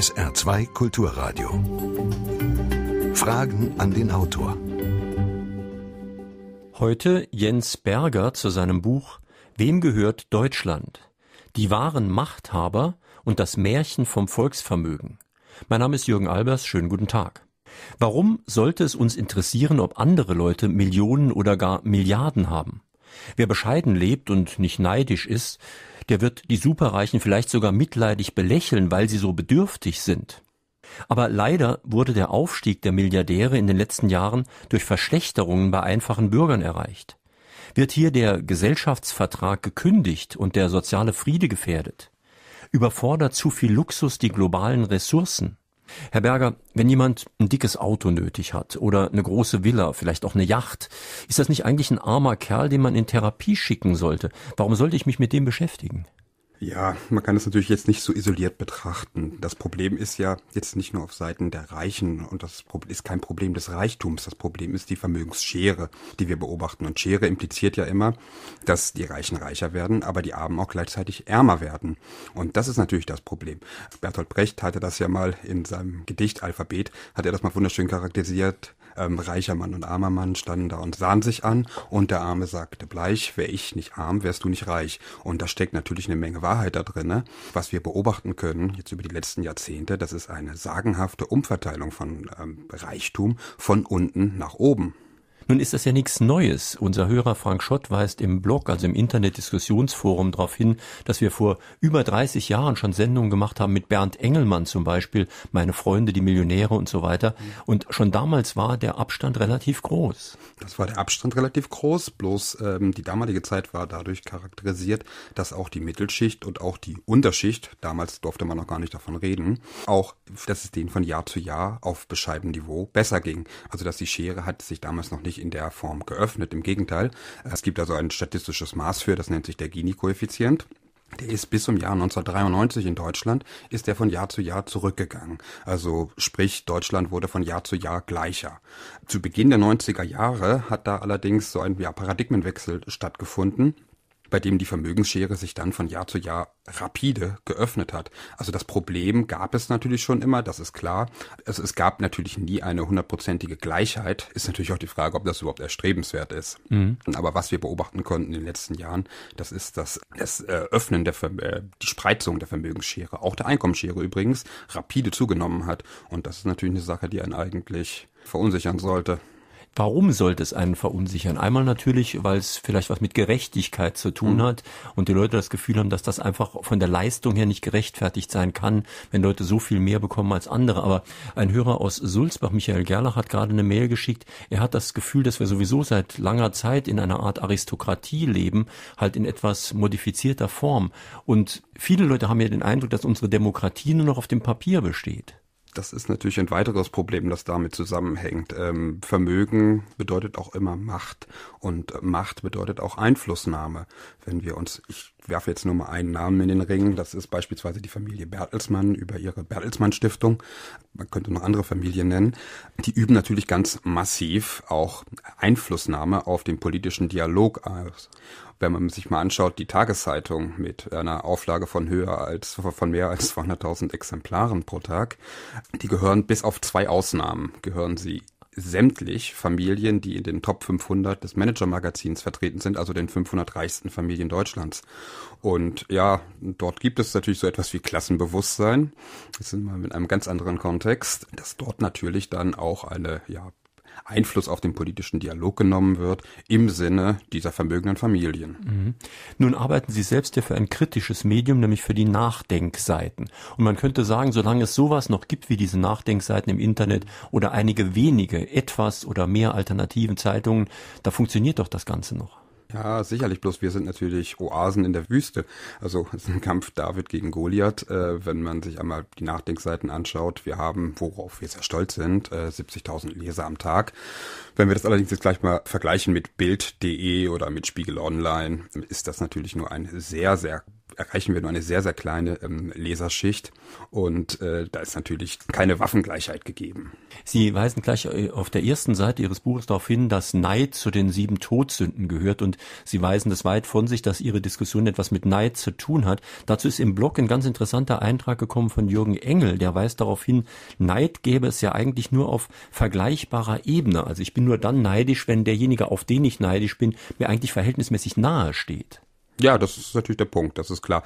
SR2 Kulturradio. Fragen an den Autor. Heute Jens Berger zu seinem Buch Wem gehört Deutschland? Die wahren Machthaber und das Märchen vom Volksvermögen. Mein Name ist Jürgen Albers, schönen guten Tag. Warum sollte es uns interessieren, ob andere Leute Millionen oder gar Milliarden haben? Wer bescheiden lebt und nicht neidisch ist, der wird die Superreichen vielleicht sogar mitleidig belächeln, weil sie so bedürftig sind. Aber leider wurde der Aufstieg der Milliardäre in den letzten Jahren durch Verschlechterungen bei einfachen Bürgern erreicht. Wird hier der Gesellschaftsvertrag gekündigt und der soziale Friede gefährdet? Überfordert zu viel Luxus die globalen Ressourcen? Herr Berger, wenn jemand ein dickes Auto nötig hat oder eine große Villa, vielleicht auch eine Yacht, ist das nicht eigentlich ein armer Kerl, den man in Therapie schicken sollte? Warum sollte ich mich mit dem beschäftigen? Ja, man kann es natürlich jetzt nicht so isoliert betrachten. Das Problem ist ja jetzt nicht nur auf Seiten der Reichen und das ist kein Problem des Reichtums. Das Problem ist die Vermögensschere, die wir beobachten. Und Schere impliziert ja immer, dass die Reichen reicher werden, aber die Armen auch gleichzeitig ärmer werden. Und das ist natürlich das Problem. Bertolt Brecht hatte das ja mal in seinem Gedicht Alphabet, hat er das mal wunderschön charakterisiert ähm, reicher Mann und armer Mann standen da und sahen sich an und der Arme sagte, bleich, wär ich nicht arm, wärst du nicht reich. Und da steckt natürlich eine Menge Wahrheit da drin. Ne? Was wir beobachten können, jetzt über die letzten Jahrzehnte, das ist eine sagenhafte Umverteilung von ähm, Reichtum von unten nach oben. Nun ist das ja nichts Neues. Unser Hörer Frank Schott weist im Blog, also im Internet-Diskussionsforum darauf hin, dass wir vor über 30 Jahren schon Sendungen gemacht haben mit Bernd Engelmann zum Beispiel, meine Freunde, die Millionäre und so weiter. Und schon damals war der Abstand relativ groß. Das war der Abstand relativ groß, bloß ähm, die damalige Zeit war dadurch charakterisiert, dass auch die Mittelschicht und auch die Unterschicht, damals durfte man noch gar nicht davon reden, auch, dass es denen von Jahr zu Jahr auf bescheidenem Niveau besser ging. Also dass die Schere hat sich damals noch nicht in der Form geöffnet. Im Gegenteil, es gibt also ein statistisches Maß für, das nennt sich der Gini-Koeffizient. Der ist bis zum Jahr 1993 in Deutschland, ist der von Jahr zu Jahr zurückgegangen. Also sprich, Deutschland wurde von Jahr zu Jahr gleicher. Zu Beginn der 90er Jahre hat da allerdings so ein ja, Paradigmenwechsel stattgefunden bei dem die Vermögensschere sich dann von Jahr zu Jahr rapide geöffnet hat. Also das Problem gab es natürlich schon immer, das ist klar. Also es gab natürlich nie eine hundertprozentige Gleichheit. Ist natürlich auch die Frage, ob das überhaupt erstrebenswert ist. Mhm. Aber was wir beobachten konnten in den letzten Jahren, das ist das, das äh, Öffnen der, Verm äh, die Spreizung der Vermögensschere, auch der Einkommensschere übrigens, rapide zugenommen hat. Und das ist natürlich eine Sache, die einen eigentlich verunsichern sollte. Warum sollte es einen verunsichern? Einmal natürlich, weil es vielleicht was mit Gerechtigkeit zu tun mhm. hat und die Leute das Gefühl haben, dass das einfach von der Leistung her nicht gerechtfertigt sein kann, wenn Leute so viel mehr bekommen als andere. Aber ein Hörer aus Sulzbach, Michael Gerlach, hat gerade eine Mail geschickt. Er hat das Gefühl, dass wir sowieso seit langer Zeit in einer Art Aristokratie leben, halt in etwas modifizierter Form. Und viele Leute haben ja den Eindruck, dass unsere Demokratie nur noch auf dem Papier besteht das ist natürlich ein weiteres Problem, das damit zusammenhängt. Ähm, Vermögen bedeutet auch immer Macht und Macht bedeutet auch Einflussnahme. Wenn wir uns, ich werfe jetzt nur mal einen Namen in den Ring. Das ist beispielsweise die Familie Bertelsmann über ihre Bertelsmann Stiftung. Man könnte noch andere Familien nennen. Die üben natürlich ganz massiv auch Einflussnahme auf den politischen Dialog aus wenn man sich mal anschaut, die Tageszeitung mit einer Auflage von höher als, von mehr als 200.000 Exemplaren pro Tag, die gehören bis auf zwei Ausnahmen, gehören sie sämtlich Familien, die in den Top 500 des Manager-Magazins vertreten sind, also den 500 reichsten Familien Deutschlands. Und ja, dort gibt es natürlich so etwas wie Klassenbewusstsein. Das sind mal mit einem ganz anderen Kontext, dass dort natürlich dann auch eine ja, Einfluss auf den politischen Dialog genommen wird im Sinne dieser vermögenden Familien. Mhm. Nun arbeiten Sie selbst ja für ein kritisches Medium, nämlich für die Nachdenkseiten. Und man könnte sagen, solange es sowas noch gibt wie diese Nachdenkseiten im Internet oder einige wenige, etwas oder mehr alternativen Zeitungen, da funktioniert doch das Ganze noch. Ja, sicherlich, bloß wir sind natürlich Oasen in der Wüste. Also es ist ein Kampf David gegen Goliath. Äh, wenn man sich einmal die Nachdenkseiten anschaut, wir haben, worauf wir sehr stolz sind, äh, 70.000 Leser am Tag. Wenn wir das allerdings jetzt gleich mal vergleichen mit Bild.de oder mit Spiegel Online, ist das natürlich nur ein sehr, sehr erreichen wir nur eine sehr, sehr kleine ähm, Leserschicht und äh, da ist natürlich keine Waffengleichheit gegeben. Sie weisen gleich äh, auf der ersten Seite Ihres Buches darauf hin, dass Neid zu den sieben Todsünden gehört und Sie weisen das weit von sich, dass Ihre Diskussion etwas mit Neid zu tun hat. Dazu ist im Blog ein ganz interessanter Eintrag gekommen von Jürgen Engel, der weist darauf hin, Neid gäbe es ja eigentlich nur auf vergleichbarer Ebene. Also ich bin nur dann neidisch, wenn derjenige, auf den ich neidisch bin, mir eigentlich verhältnismäßig nahe steht. Ja, das ist natürlich der Punkt, das ist klar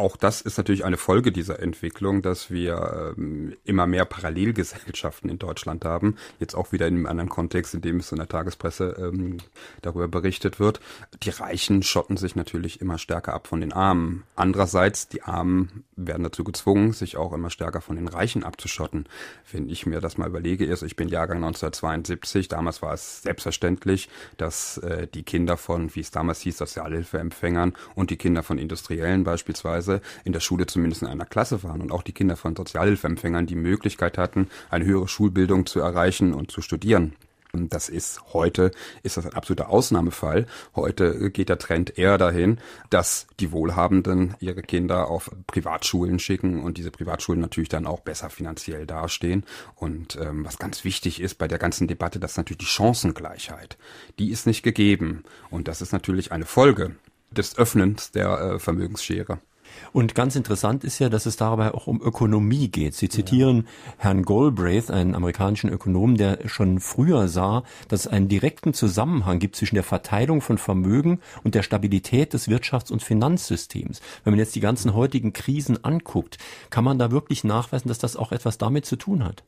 auch das ist natürlich eine Folge dieser Entwicklung, dass wir ähm, immer mehr Parallelgesellschaften in Deutschland haben. Jetzt auch wieder in einem anderen Kontext, in dem es in der Tagespresse ähm, darüber berichtet wird. Die Reichen schotten sich natürlich immer stärker ab von den Armen. Andererseits, die Armen werden dazu gezwungen, sich auch immer stärker von den Reichen abzuschotten. Wenn ich mir das mal überlege, also ich bin Jahrgang 1972, damals war es selbstverständlich, dass äh, die Kinder von, wie es damals hieß, Sozialhilfeempfängern und die Kinder von Industriellen beispielsweise Weise in der Schule zumindest in einer Klasse waren und auch die Kinder von Sozialhilfeempfängern die Möglichkeit hatten, eine höhere Schulbildung zu erreichen und zu studieren. Und das ist heute, ist das ein absoluter Ausnahmefall. Heute geht der Trend eher dahin, dass die Wohlhabenden ihre Kinder auf Privatschulen schicken und diese Privatschulen natürlich dann auch besser finanziell dastehen. Und ähm, was ganz wichtig ist bei der ganzen Debatte, dass natürlich die Chancengleichheit, die ist nicht gegeben. Und das ist natürlich eine Folge des Öffnens der äh, Vermögensschere. Und ganz interessant ist ja, dass es dabei auch um Ökonomie geht. Sie zitieren ja. Herrn Galbraith, einen amerikanischen Ökonomen, der schon früher sah, dass es einen direkten Zusammenhang gibt zwischen der Verteilung von Vermögen und der Stabilität des Wirtschafts- und Finanzsystems. Wenn man jetzt die ganzen heutigen Krisen anguckt, kann man da wirklich nachweisen, dass das auch etwas damit zu tun hat?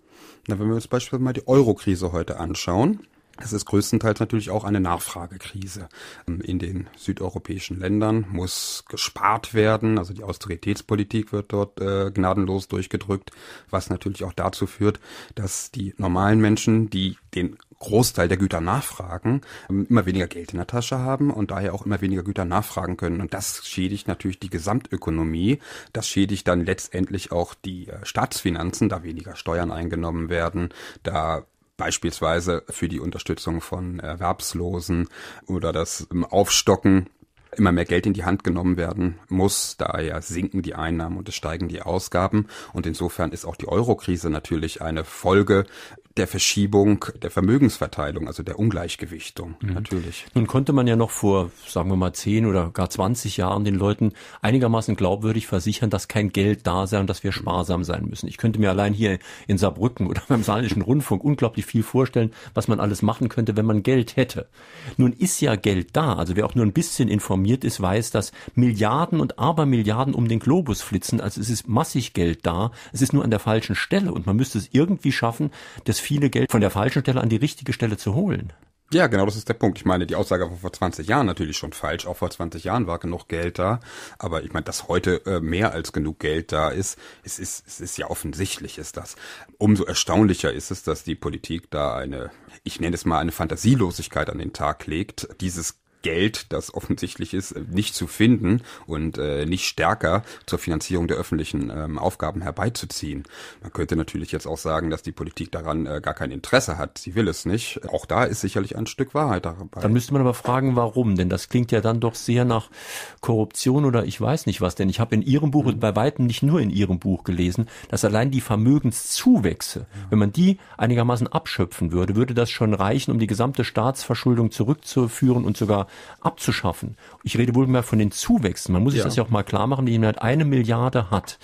Na, wenn wir uns beispielsweise mal die Euro-Krise heute anschauen, es ist größtenteils natürlich auch eine Nachfragekrise. Ähm, in den südeuropäischen Ländern muss gespart werden, also die Austeritätspolitik wird dort äh, gnadenlos durchgedrückt, was natürlich auch dazu führt, dass die normalen Menschen, die den Großteil der Güter nachfragen, ähm, immer weniger Geld in der Tasche haben und daher auch immer weniger Güter nachfragen können. Und das schädigt natürlich die Gesamtökonomie. Das schädigt dann letztendlich auch die äh, Staatsfinanzen, da weniger Steuern eingenommen werden, da beispielsweise für die Unterstützung von Erwerbslosen oder das Aufstocken immer mehr Geld in die Hand genommen werden muss. Daher sinken die Einnahmen und es steigen die Ausgaben. Und insofern ist auch die Euro-Krise natürlich eine Folge der Verschiebung der Vermögensverteilung, also der Ungleichgewichtung, mhm. natürlich. Nun konnte man ja noch vor, sagen wir mal, zehn oder gar 20 Jahren den Leuten einigermaßen glaubwürdig versichern, dass kein Geld da sei und dass wir sparsam sein müssen. Ich könnte mir allein hier in Saarbrücken oder beim Saarländischen Rundfunk unglaublich viel vorstellen, was man alles machen könnte, wenn man Geld hätte. Nun ist ja Geld da, also wer auch nur ein bisschen informiert informiert ist, weiß, dass Milliarden und Abermilliarden um den Globus flitzen. Also es ist massig Geld da. Es ist nur an der falschen Stelle. Und man müsste es irgendwie schaffen, das viele Geld von der falschen Stelle an die richtige Stelle zu holen. Ja, genau, das ist der Punkt. Ich meine, die Aussage war vor 20 Jahren natürlich schon falsch. Auch vor 20 Jahren war genug Geld da. Aber ich meine, dass heute äh, mehr als genug Geld da ist, es ist, es ist ja offensichtlich, ist das. Umso erstaunlicher ist es, dass die Politik da eine, ich nenne es mal eine Fantasielosigkeit an den Tag legt, dieses Geld, das offensichtlich ist, äh, nicht zu finden und äh, nicht stärker zur Finanzierung der öffentlichen ähm, Aufgaben herbeizuziehen. Man könnte natürlich jetzt auch sagen, dass die Politik daran äh, gar kein Interesse hat. Sie will es nicht. Auch da ist sicherlich ein Stück Wahrheit dabei. Dann müsste man aber fragen, warum, denn das klingt ja dann doch sehr nach Korruption oder ich weiß nicht was, denn ich habe in Ihrem Buch und mhm. bei weitem nicht nur in Ihrem Buch gelesen, dass allein die Vermögenszuwächse, ja. wenn man die einigermaßen abschöpfen würde, würde das schon reichen, um die gesamte Staatsverschuldung zurückzuführen und sogar abzuschaffen. Ich rede wohl mehr von den Zuwächsen. Man muss sich ja. das ja auch mal klar machen, wenn jemand eine Milliarde hat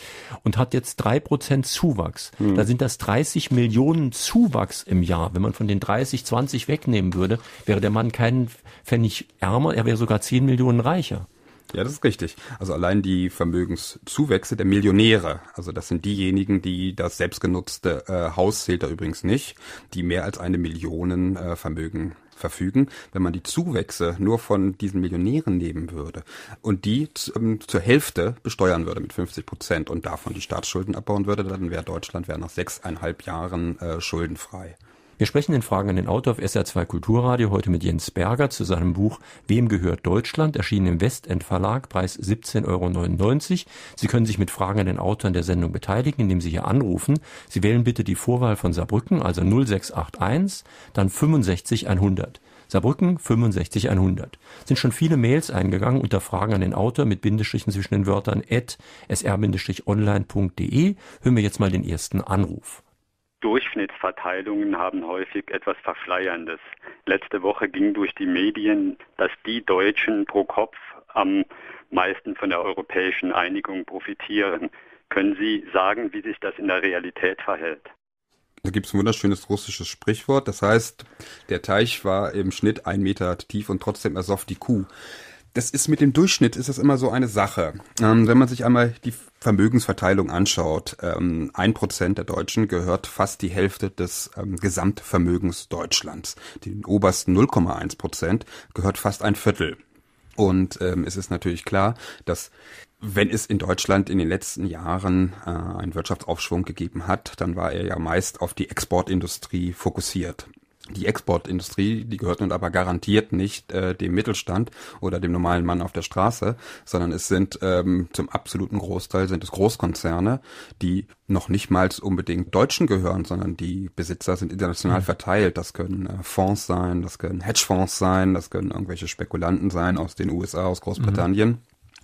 und hat jetzt drei Prozent Zuwachs, hm. da sind das 30 Millionen Zuwachs im Jahr. Wenn man von den 30, 20 wegnehmen würde, wäre der Mann keinen Pfennig ärmer, er wäre sogar 10 Millionen reicher. Ja, das ist richtig. Also allein die Vermögenszuwächse der Millionäre, also das sind diejenigen, die das selbstgenutzte äh, Haus zählt da übrigens nicht, die mehr als eine Million äh, Vermögen verfügen, wenn man die Zuwächse nur von diesen Millionären nehmen würde und die ähm, zur Hälfte besteuern würde mit 50 Prozent und davon die Staatsschulden abbauen würde, dann wäre Deutschland wäre nach sechseinhalb Jahren äh, schuldenfrei. Wir sprechen in Fragen an den Autor auf SR2 Kulturradio heute mit Jens Berger zu seinem Buch Wem gehört Deutschland? erschienen im Westend Verlag, Preis 17,99 Euro. Sie können sich mit Fragen an den Autor in der Sendung beteiligen, indem Sie hier anrufen. Sie wählen bitte die Vorwahl von Saarbrücken, also 0681, dann 65100. Saarbrücken 65100. Sind schon viele Mails eingegangen unter Fragen an den Autor mit Bindestrichen zwischen den Wörtern at sr-online.de. Hören wir jetzt mal den ersten Anruf. Durchschnittsverteilungen haben häufig etwas Verfleierndes. Letzte Woche ging durch die Medien, dass die Deutschen pro Kopf am meisten von der europäischen Einigung profitieren. Können Sie sagen, wie sich das in der Realität verhält? Da gibt es ein wunderschönes russisches Sprichwort. Das heißt, der Teich war im Schnitt ein Meter tief und trotzdem ersoff die Kuh das ist mit dem Durchschnitt ist das immer so eine Sache. Ähm, wenn man sich einmal die Vermögensverteilung anschaut, ähm, ein ähm, Prozent der Deutschen gehört fast die Hälfte des ähm, Gesamtvermögens Deutschlands. Den obersten 0,1 Prozent gehört fast ein Viertel. Und ähm, es ist natürlich klar, dass wenn es in Deutschland in den letzten Jahren äh, einen Wirtschaftsaufschwung gegeben hat, dann war er ja meist auf die Exportindustrie fokussiert die Exportindustrie, die gehört nun aber garantiert nicht äh, dem Mittelstand oder dem normalen Mann auf der Straße, sondern es sind ähm, zum absoluten Großteil sind es Großkonzerne, die noch nicht mal unbedingt Deutschen gehören, sondern die Besitzer sind international mhm. verteilt. Das können äh, Fonds sein, das können Hedgefonds sein, das können irgendwelche Spekulanten sein aus den USA, aus Großbritannien. Mhm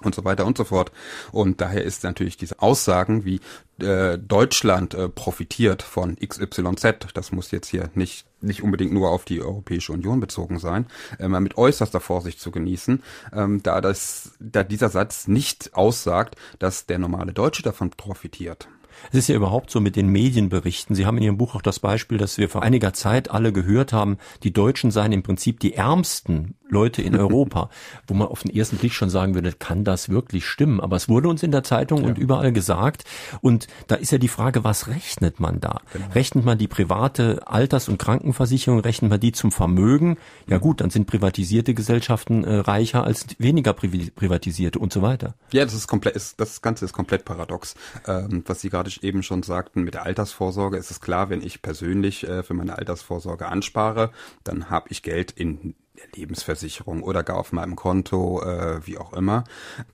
und so weiter und so fort. Und daher ist natürlich diese Aussagen wie äh, Deutschland äh, profitiert von XYZ, das muss jetzt hier nicht nicht unbedingt nur auf die Europäische Union bezogen sein, äh, mit äußerster Vorsicht zu genießen, ähm, da das da dieser Satz nicht aussagt, dass der normale Deutsche davon profitiert. Es ist ja überhaupt so mit den Medienberichten. Sie haben in Ihrem Buch auch das Beispiel, dass wir vor einiger Zeit alle gehört haben, die Deutschen seien im Prinzip die Ärmsten Leute in Europa, wo man auf den ersten Blick schon sagen würde, kann das wirklich stimmen? Aber es wurde uns in der Zeitung ja. und überall gesagt. Und da ist ja die Frage, was rechnet man da? Genau. Rechnet man die private Alters- und Krankenversicherung, rechnet man die zum Vermögen? Ja gut, dann sind privatisierte Gesellschaften äh, reicher als weniger privatisierte und so weiter. Ja, das ist komplett, ist, das Ganze ist komplett paradox. Ähm, was Sie gerade eben schon sagten, mit der Altersvorsorge ist es klar, wenn ich persönlich äh, für meine Altersvorsorge anspare, dann habe ich Geld in Lebensversicherung oder gar auf meinem Konto, äh, wie auch immer.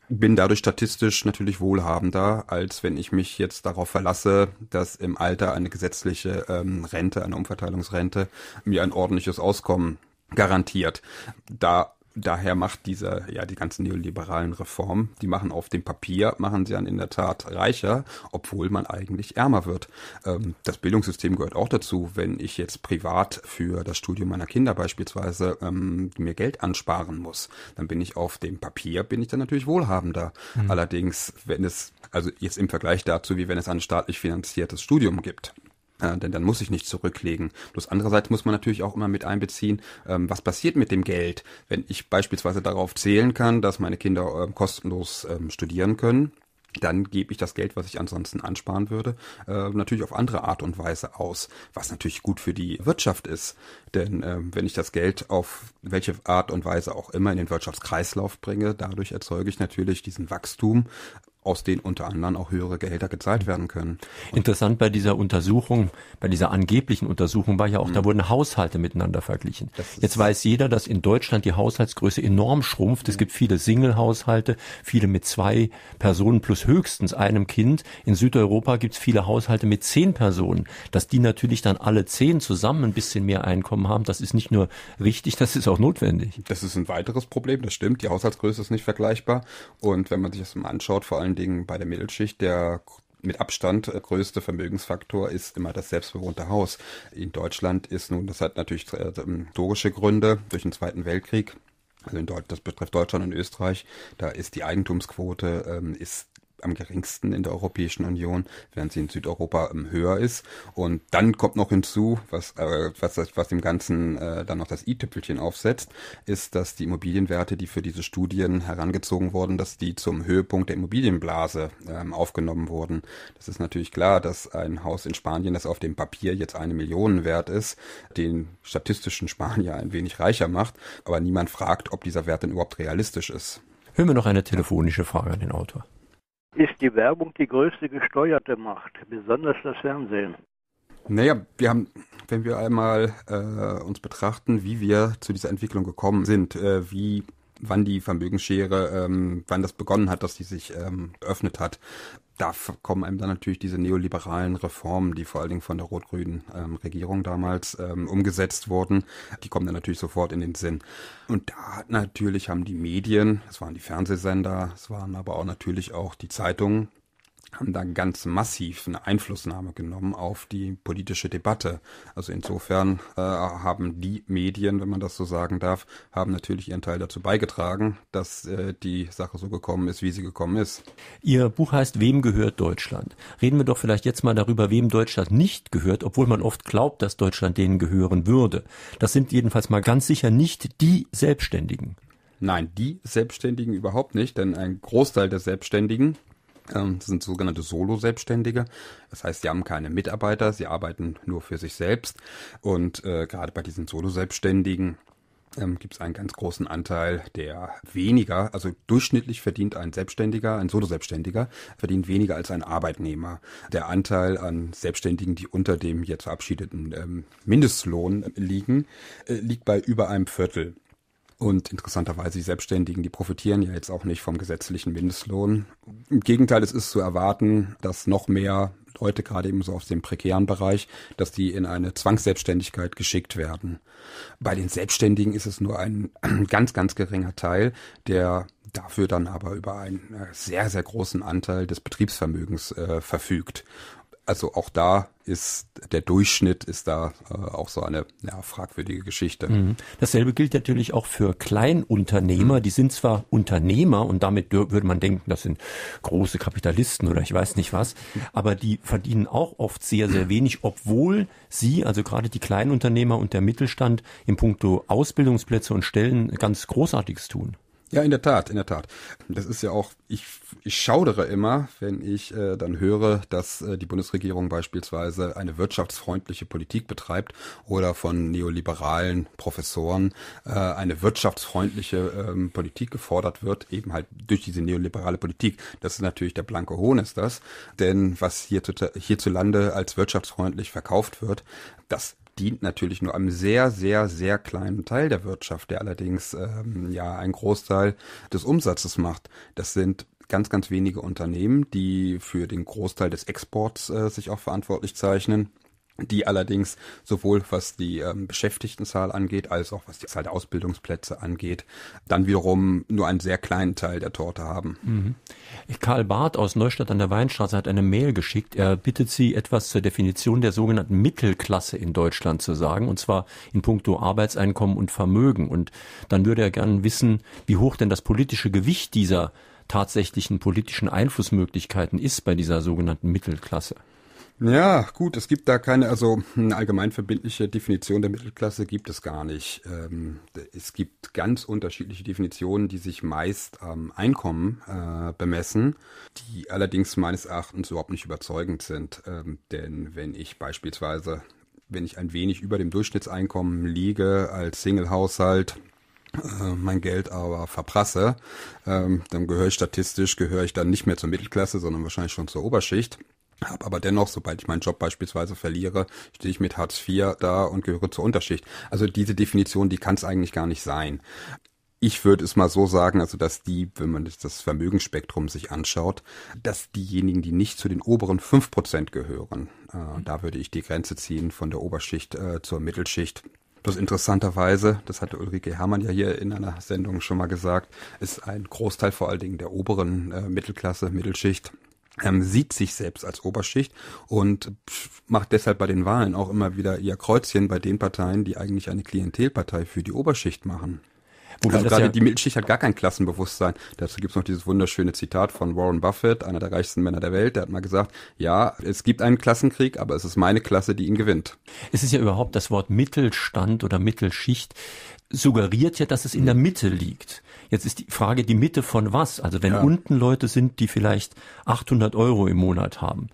Bin dadurch statistisch natürlich wohlhabender, als wenn ich mich jetzt darauf verlasse, dass im Alter eine gesetzliche ähm, Rente, eine Umverteilungsrente mir ein ordentliches Auskommen garantiert. Da daher macht dieser, ja, die ganzen neoliberalen Reformen, die machen auf dem Papier, machen sie dann in der Tat reicher, obwohl man eigentlich ärmer wird. Ähm, das Bildungssystem gehört auch dazu. Wenn ich jetzt privat für das Studium meiner Kinder beispielsweise ähm, mir Geld ansparen muss, dann bin ich auf dem Papier, bin ich dann natürlich wohlhabender. Mhm. Allerdings, wenn es, also jetzt im Vergleich dazu, wie wenn es ein staatlich finanziertes Studium gibt, äh, denn dann muss ich nicht zurücklegen. Bloß andererseits muss man natürlich auch immer mit einbeziehen, ähm, was passiert mit dem Geld, wenn ich beispielsweise darauf zählen kann, dass meine Kinder ähm, kostenlos ähm, studieren können. Dann gebe ich das Geld, was ich ansonsten ansparen würde, äh, natürlich auf andere Art und Weise aus, was natürlich gut für die Wirtschaft ist. Denn ähm, wenn ich das Geld auf welche Art und Weise auch immer in den Wirtschaftskreislauf bringe, dadurch erzeuge ich natürlich diesen Wachstum aus denen unter anderem auch höhere Gehälter gezahlt werden können. Und Interessant bei dieser Untersuchung, bei dieser angeblichen Untersuchung war ja auch, mhm. da wurden Haushalte miteinander verglichen. Jetzt weiß jeder, dass in Deutschland die Haushaltsgröße enorm schrumpft. Mhm. Es gibt viele Single-Haushalte, viele mit zwei Personen plus höchstens einem Kind. In Südeuropa gibt es viele Haushalte mit zehn Personen. Dass die natürlich dann alle zehn zusammen ein bisschen mehr Einkommen haben, das ist nicht nur richtig, das ist auch notwendig. Das ist ein weiteres Problem, das stimmt. Die Haushaltsgröße ist nicht vergleichbar. Und wenn man sich das mal anschaut, vor allem allen Dingen bei der Mittelschicht der mit Abstand äh, größte Vermögensfaktor ist immer das selbstbewohnte Haus. In Deutschland ist nun, das hat natürlich äh, ähm, historische Gründe durch den Zweiten Weltkrieg. Also in Deutschland, das betrifft Deutschland und Österreich, da ist die Eigentumsquote ähm, ist am geringsten in der Europäischen Union, während sie in Südeuropa ähm, höher ist. Und dann kommt noch hinzu, was, äh, was, was dem Ganzen äh, dann noch das i-Tüpfelchen aufsetzt, ist, dass die Immobilienwerte, die für diese Studien herangezogen wurden, dass die zum Höhepunkt der Immobilienblase ähm, aufgenommen wurden. Das ist natürlich klar, dass ein Haus in Spanien, das auf dem Papier jetzt eine Million wert ist, den statistischen Spanier ein wenig reicher macht, aber niemand fragt, ob dieser Wert denn überhaupt realistisch ist. Hören wir noch eine telefonische Frage an den Autor ist die Werbung die größte gesteuerte Macht, besonders das Fernsehen. Naja, wir haben, wenn wir einmal äh, uns betrachten, wie wir zu dieser Entwicklung gekommen sind, äh, wie wann die Vermögensschere, ähm, wann das begonnen hat, dass die sich ähm, geöffnet hat da kommen einem dann natürlich diese neoliberalen Reformen, die vor allen Dingen von der rot-grünen ähm, Regierung damals ähm, umgesetzt wurden, die kommen dann natürlich sofort in den Sinn. Und da hat natürlich haben die Medien, es waren die Fernsehsender, es waren aber auch natürlich auch die Zeitungen, haben da ganz massiv eine Einflussnahme genommen auf die politische Debatte. Also insofern äh, haben die Medien, wenn man das so sagen darf, haben natürlich ihren Teil dazu beigetragen, dass äh, die Sache so gekommen ist, wie sie gekommen ist. Ihr Buch heißt Wem gehört Deutschland? Reden wir doch vielleicht jetzt mal darüber, wem Deutschland nicht gehört, obwohl man oft glaubt, dass Deutschland denen gehören würde. Das sind jedenfalls mal ganz sicher nicht die Selbstständigen. Nein, die Selbstständigen überhaupt nicht, denn ein Großteil der Selbstständigen ähm, das sind sogenannte Solo-Selbstständige. Das heißt, sie haben keine Mitarbeiter, sie arbeiten nur für sich selbst. Und äh, gerade bei diesen Solo-Selbstständigen ähm, gibt es einen ganz großen Anteil, der weniger, also durchschnittlich verdient ein Selbstständiger, ein Solo-Selbstständiger, verdient weniger als ein Arbeitnehmer. Der Anteil an Selbstständigen, die unter dem jetzt verabschiedeten ähm, Mindestlohn liegen, äh, liegt bei über einem Viertel. Und interessanterweise die Selbstständigen, die profitieren ja jetzt auch nicht vom gesetzlichen Mindestlohn. Im Gegenteil, es ist zu erwarten, dass noch mehr Leute, gerade eben so aus dem prekären Bereich, dass die in eine Zwangsselbstständigkeit geschickt werden. Bei den Selbstständigen ist es nur ein ganz, ganz geringer Teil, der dafür dann aber über einen äh, sehr, sehr großen Anteil des Betriebsvermögens äh, verfügt also auch da ist der Durchschnitt ist da äh, auch so eine ja, fragwürdige Geschichte. Mhm. Dasselbe gilt natürlich auch für Kleinunternehmer. Mhm. Die sind zwar Unternehmer und damit würde man denken, das sind große Kapitalisten oder ich weiß nicht was, aber die verdienen auch oft sehr, sehr wenig, obwohl sie, also gerade die Kleinunternehmer und der Mittelstand, in puncto Ausbildungsplätze und Stellen ganz Großartiges tun. Ja, in der Tat, in der Tat. Das ist ja auch, ich, ich schaudere immer, wenn ich äh, dann höre, dass äh, die Bundesregierung beispielsweise eine wirtschaftsfreundliche Politik betreibt oder von neoliberalen Professoren äh, eine wirtschaftsfreundliche ähm, Politik gefordert wird, eben halt durch diese neoliberale Politik. Das ist natürlich der blanke Hohn ist das, denn was hierzulande als wirtschaftsfreundlich verkauft wird, das dient natürlich nur einem sehr, sehr, sehr kleinen Teil der Wirtschaft, der allerdings ähm, ja einen Großteil des Umsatzes macht. Das sind ganz, ganz wenige Unternehmen, die für den Großteil des Exports äh, sich auch verantwortlich zeichnen die allerdings sowohl was die ähm, Beschäftigtenzahl angeht, als auch was die Zahl der Ausbildungsplätze angeht, dann wiederum nur einen sehr kleinen Teil der Torte haben. Mhm. Karl Barth aus Neustadt an der Weinstraße hat eine Mail geschickt. Er bittet Sie, etwas zur Definition der sogenannten Mittelklasse in Deutschland zu sagen, und zwar in puncto Arbeitseinkommen und Vermögen. Und dann würde er gerne wissen, wie hoch denn das politische Gewicht dieser tatsächlichen politischen Einflussmöglichkeiten ist bei dieser sogenannten Mittelklasse. Ja, gut, es gibt da keine, also eine allgemein verbindliche Definition der Mittelklasse gibt es gar nicht. Ähm, es gibt ganz unterschiedliche Definitionen, die sich meist am ähm, Einkommen äh, bemessen, die allerdings meines Erachtens überhaupt nicht überzeugend sind. Ähm, denn wenn ich beispielsweise, wenn ich ein wenig über dem Durchschnittseinkommen liege als Single-Haushalt, äh, mein Geld aber verprasse, ähm, dann gehöre ich statistisch, gehöre ich dann nicht mehr zur Mittelklasse, sondern wahrscheinlich schon zur Oberschicht habe aber dennoch, sobald ich meinen Job beispielsweise verliere, stehe ich mit Hartz IV da und gehöre zur Unterschicht. Also diese Definition, die kann es eigentlich gar nicht sein. Ich würde es mal so sagen, also dass die, wenn man das Vermögensspektrum sich anschaut, dass diejenigen, die nicht zu den oberen fünf Prozent gehören, äh, mhm. da würde ich die Grenze ziehen von der Oberschicht äh, zur Mittelschicht. Bloß interessanterweise, das hatte Ulrike Hermann ja hier in einer Sendung schon mal gesagt, ist ein Großteil vor allen Dingen der oberen äh, Mittelklasse, Mittelschicht ähm, sieht sich selbst als Oberschicht und macht deshalb bei den Wahlen auch immer wieder ihr Kreuzchen bei den Parteien, die eigentlich eine Klientelpartei für die Oberschicht machen. Wobei also gerade ja die Mittelschicht hat gar kein Klassenbewusstsein. Dazu gibt's noch dieses wunderschöne Zitat von Warren Buffett, einer der reichsten Männer der Welt. Der hat mal gesagt, ja, es gibt einen Klassenkrieg, aber es ist meine Klasse, die ihn gewinnt. Es ist ja überhaupt das Wort Mittelstand oder Mittelschicht suggeriert ja, dass es in der Mitte liegt. Jetzt ist die Frage, die Mitte von was? Also wenn ja. unten Leute sind, die vielleicht 800 Euro im Monat haben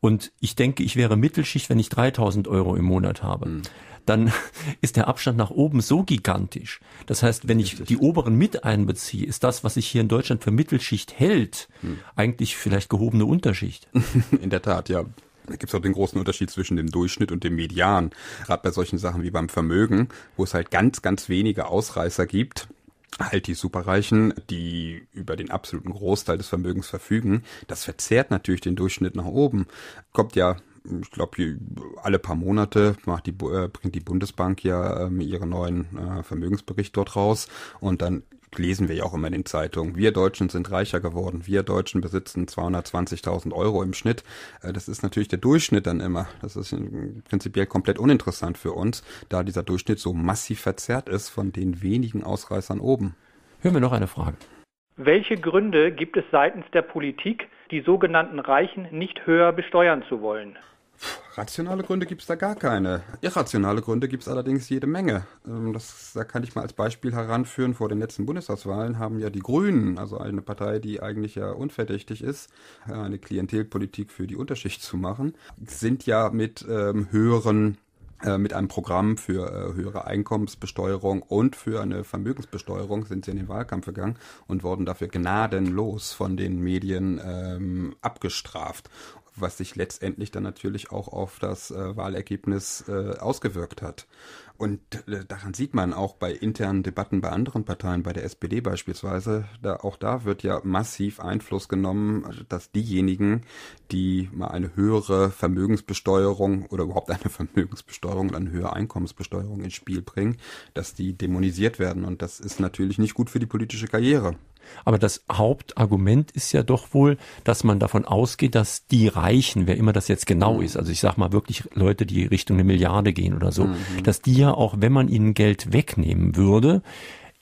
und ich denke, ich wäre Mittelschicht, wenn ich 3000 Euro im Monat habe. Mhm dann ist der Abstand nach oben so gigantisch. Das heißt, wenn ich die oberen mit einbeziehe, ist das, was sich hier in Deutschland für Mittelschicht hält, hm. eigentlich vielleicht gehobene Unterschicht. In der Tat, ja. Da gibt es auch den großen Unterschied zwischen dem Durchschnitt und dem Median. Gerade bei solchen Sachen wie beim Vermögen, wo es halt ganz, ganz wenige Ausreißer gibt, halt die Superreichen, die über den absoluten Großteil des Vermögens verfügen, das verzerrt natürlich den Durchschnitt nach oben. Kommt ja ich glaube, alle paar Monate macht die, äh, bringt die Bundesbank ja ähm, ihren neuen äh, Vermögensbericht dort raus und dann lesen wir ja auch immer in den Zeitungen. Wir Deutschen sind reicher geworden. Wir Deutschen besitzen 220.000 Euro im Schnitt. Äh, das ist natürlich der Durchschnitt dann immer. Das ist äh, prinzipiell komplett uninteressant für uns, da dieser Durchschnitt so massiv verzerrt ist von den wenigen Ausreißern oben. Hören wir noch eine Frage. Welche Gründe gibt es seitens der Politik, die sogenannten Reichen nicht höher besteuern zu wollen? Rationale Gründe gibt es da gar keine. Irrationale Gründe gibt es allerdings jede Menge. Ähm, das, da kann ich mal als Beispiel heranführen, vor den letzten Bundestagswahlen haben ja die Grünen, also eine Partei, die eigentlich ja unverdächtig ist, äh, eine Klientelpolitik für die Unterschicht zu machen, sind ja mit ähm, höheren äh, mit einem Programm für äh, höhere Einkommensbesteuerung und für eine Vermögensbesteuerung sind sie in den Wahlkampf gegangen und wurden dafür gnadenlos von den Medien ähm, abgestraft was sich letztendlich dann natürlich auch auf das äh, Wahlergebnis äh, ausgewirkt hat. Und äh, daran sieht man auch bei internen Debatten bei anderen Parteien, bei der SPD beispielsweise, da, auch da wird ja massiv Einfluss genommen, dass diejenigen, die mal eine höhere Vermögensbesteuerung oder überhaupt eine Vermögensbesteuerung und eine höhere Einkommensbesteuerung ins Spiel bringen, dass die dämonisiert werden. Und das ist natürlich nicht gut für die politische Karriere. Aber das Hauptargument ist ja doch wohl, dass man davon ausgeht, dass die Reichen, wer immer das jetzt genau mhm. ist, also ich sag mal wirklich Leute, die Richtung eine Milliarde gehen oder so, mhm. dass die ja auch, wenn man ihnen Geld wegnehmen würde,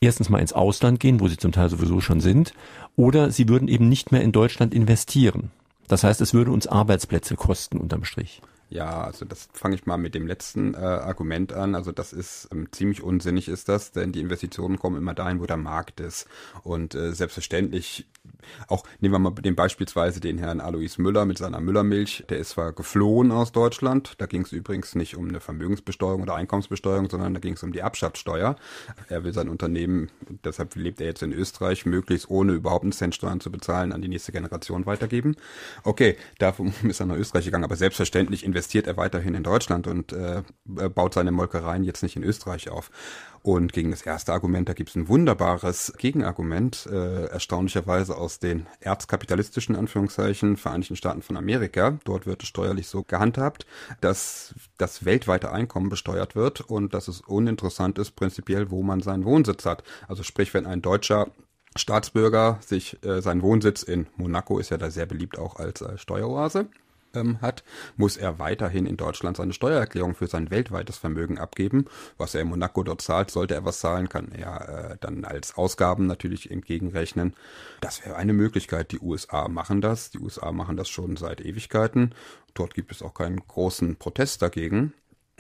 erstens mal ins Ausland gehen, wo sie zum Teil sowieso schon sind, oder sie würden eben nicht mehr in Deutschland investieren. Das heißt, es würde uns Arbeitsplätze kosten unterm Strich. Ja, also das fange ich mal mit dem letzten äh, Argument an. Also das ist ähm, ziemlich unsinnig ist das, denn die Investitionen kommen immer dahin, wo der Markt ist. Und äh, selbstverständlich, auch nehmen wir mal den beispielsweise den Herrn Alois Müller mit seiner Müllermilch. Der ist zwar geflohen aus Deutschland, da ging es übrigens nicht um eine Vermögensbesteuerung oder Einkommensbesteuerung, sondern da ging es um die Abschaffsteuer. Er will sein Unternehmen, deshalb lebt er jetzt in Österreich, möglichst ohne überhaupt einen Cent Steuern zu bezahlen, an die nächste Generation weitergeben. Okay, davon ist er nach Österreich gegangen, aber selbstverständlich investiert investiert er weiterhin in Deutschland und äh, äh baut seine Molkereien jetzt nicht in Österreich auf. Und gegen das erste Argument, da gibt es ein wunderbares Gegenargument, äh, erstaunlicherweise aus den erzkapitalistischen Anführungszeichen Vereinigten Staaten von Amerika. Dort wird es steuerlich so gehandhabt, dass das weltweite Einkommen besteuert wird und dass es uninteressant ist, prinzipiell, wo man seinen Wohnsitz hat. Also sprich, wenn ein Deutscher Staatsbürger sich äh, seinen Wohnsitz in Monaco ist ja da sehr beliebt auch als äh, Steueroase ähm, hat, muss er weiterhin in Deutschland seine Steuererklärung für sein weltweites Vermögen abgeben. Was er in Monaco dort zahlt, sollte er was zahlen, kann er äh, dann als Ausgaben natürlich entgegenrechnen. Das wäre eine Möglichkeit. Die USA machen das. Die USA machen das schon seit Ewigkeiten. Dort gibt es auch keinen großen Protest dagegen.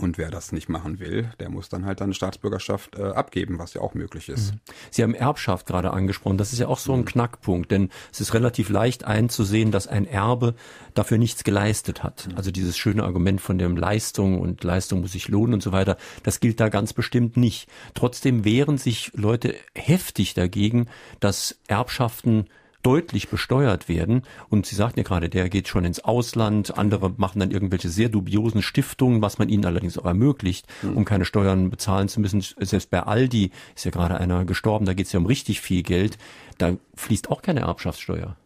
Und wer das nicht machen will, der muss dann halt dann Staatsbürgerschaft äh, abgeben, was ja auch möglich ist. Mhm. Sie haben Erbschaft gerade angesprochen. Das ist ja auch so ein mhm. Knackpunkt, denn es ist relativ leicht einzusehen, dass ein Erbe dafür nichts geleistet hat. Mhm. Also dieses schöne Argument von dem Leistung und Leistung muss sich lohnen und so weiter, das gilt da ganz bestimmt nicht. Trotzdem wehren sich Leute heftig dagegen, dass Erbschaften deutlich besteuert werden. Und Sie sagten ja gerade, der geht schon ins Ausland, andere machen dann irgendwelche sehr dubiosen Stiftungen, was man ihnen allerdings auch ermöglicht, mhm. um keine Steuern bezahlen zu müssen. Selbst bei Aldi ist ja gerade einer gestorben, da geht es ja um richtig viel Geld. Da fließt auch keine Erbschaftssteuer.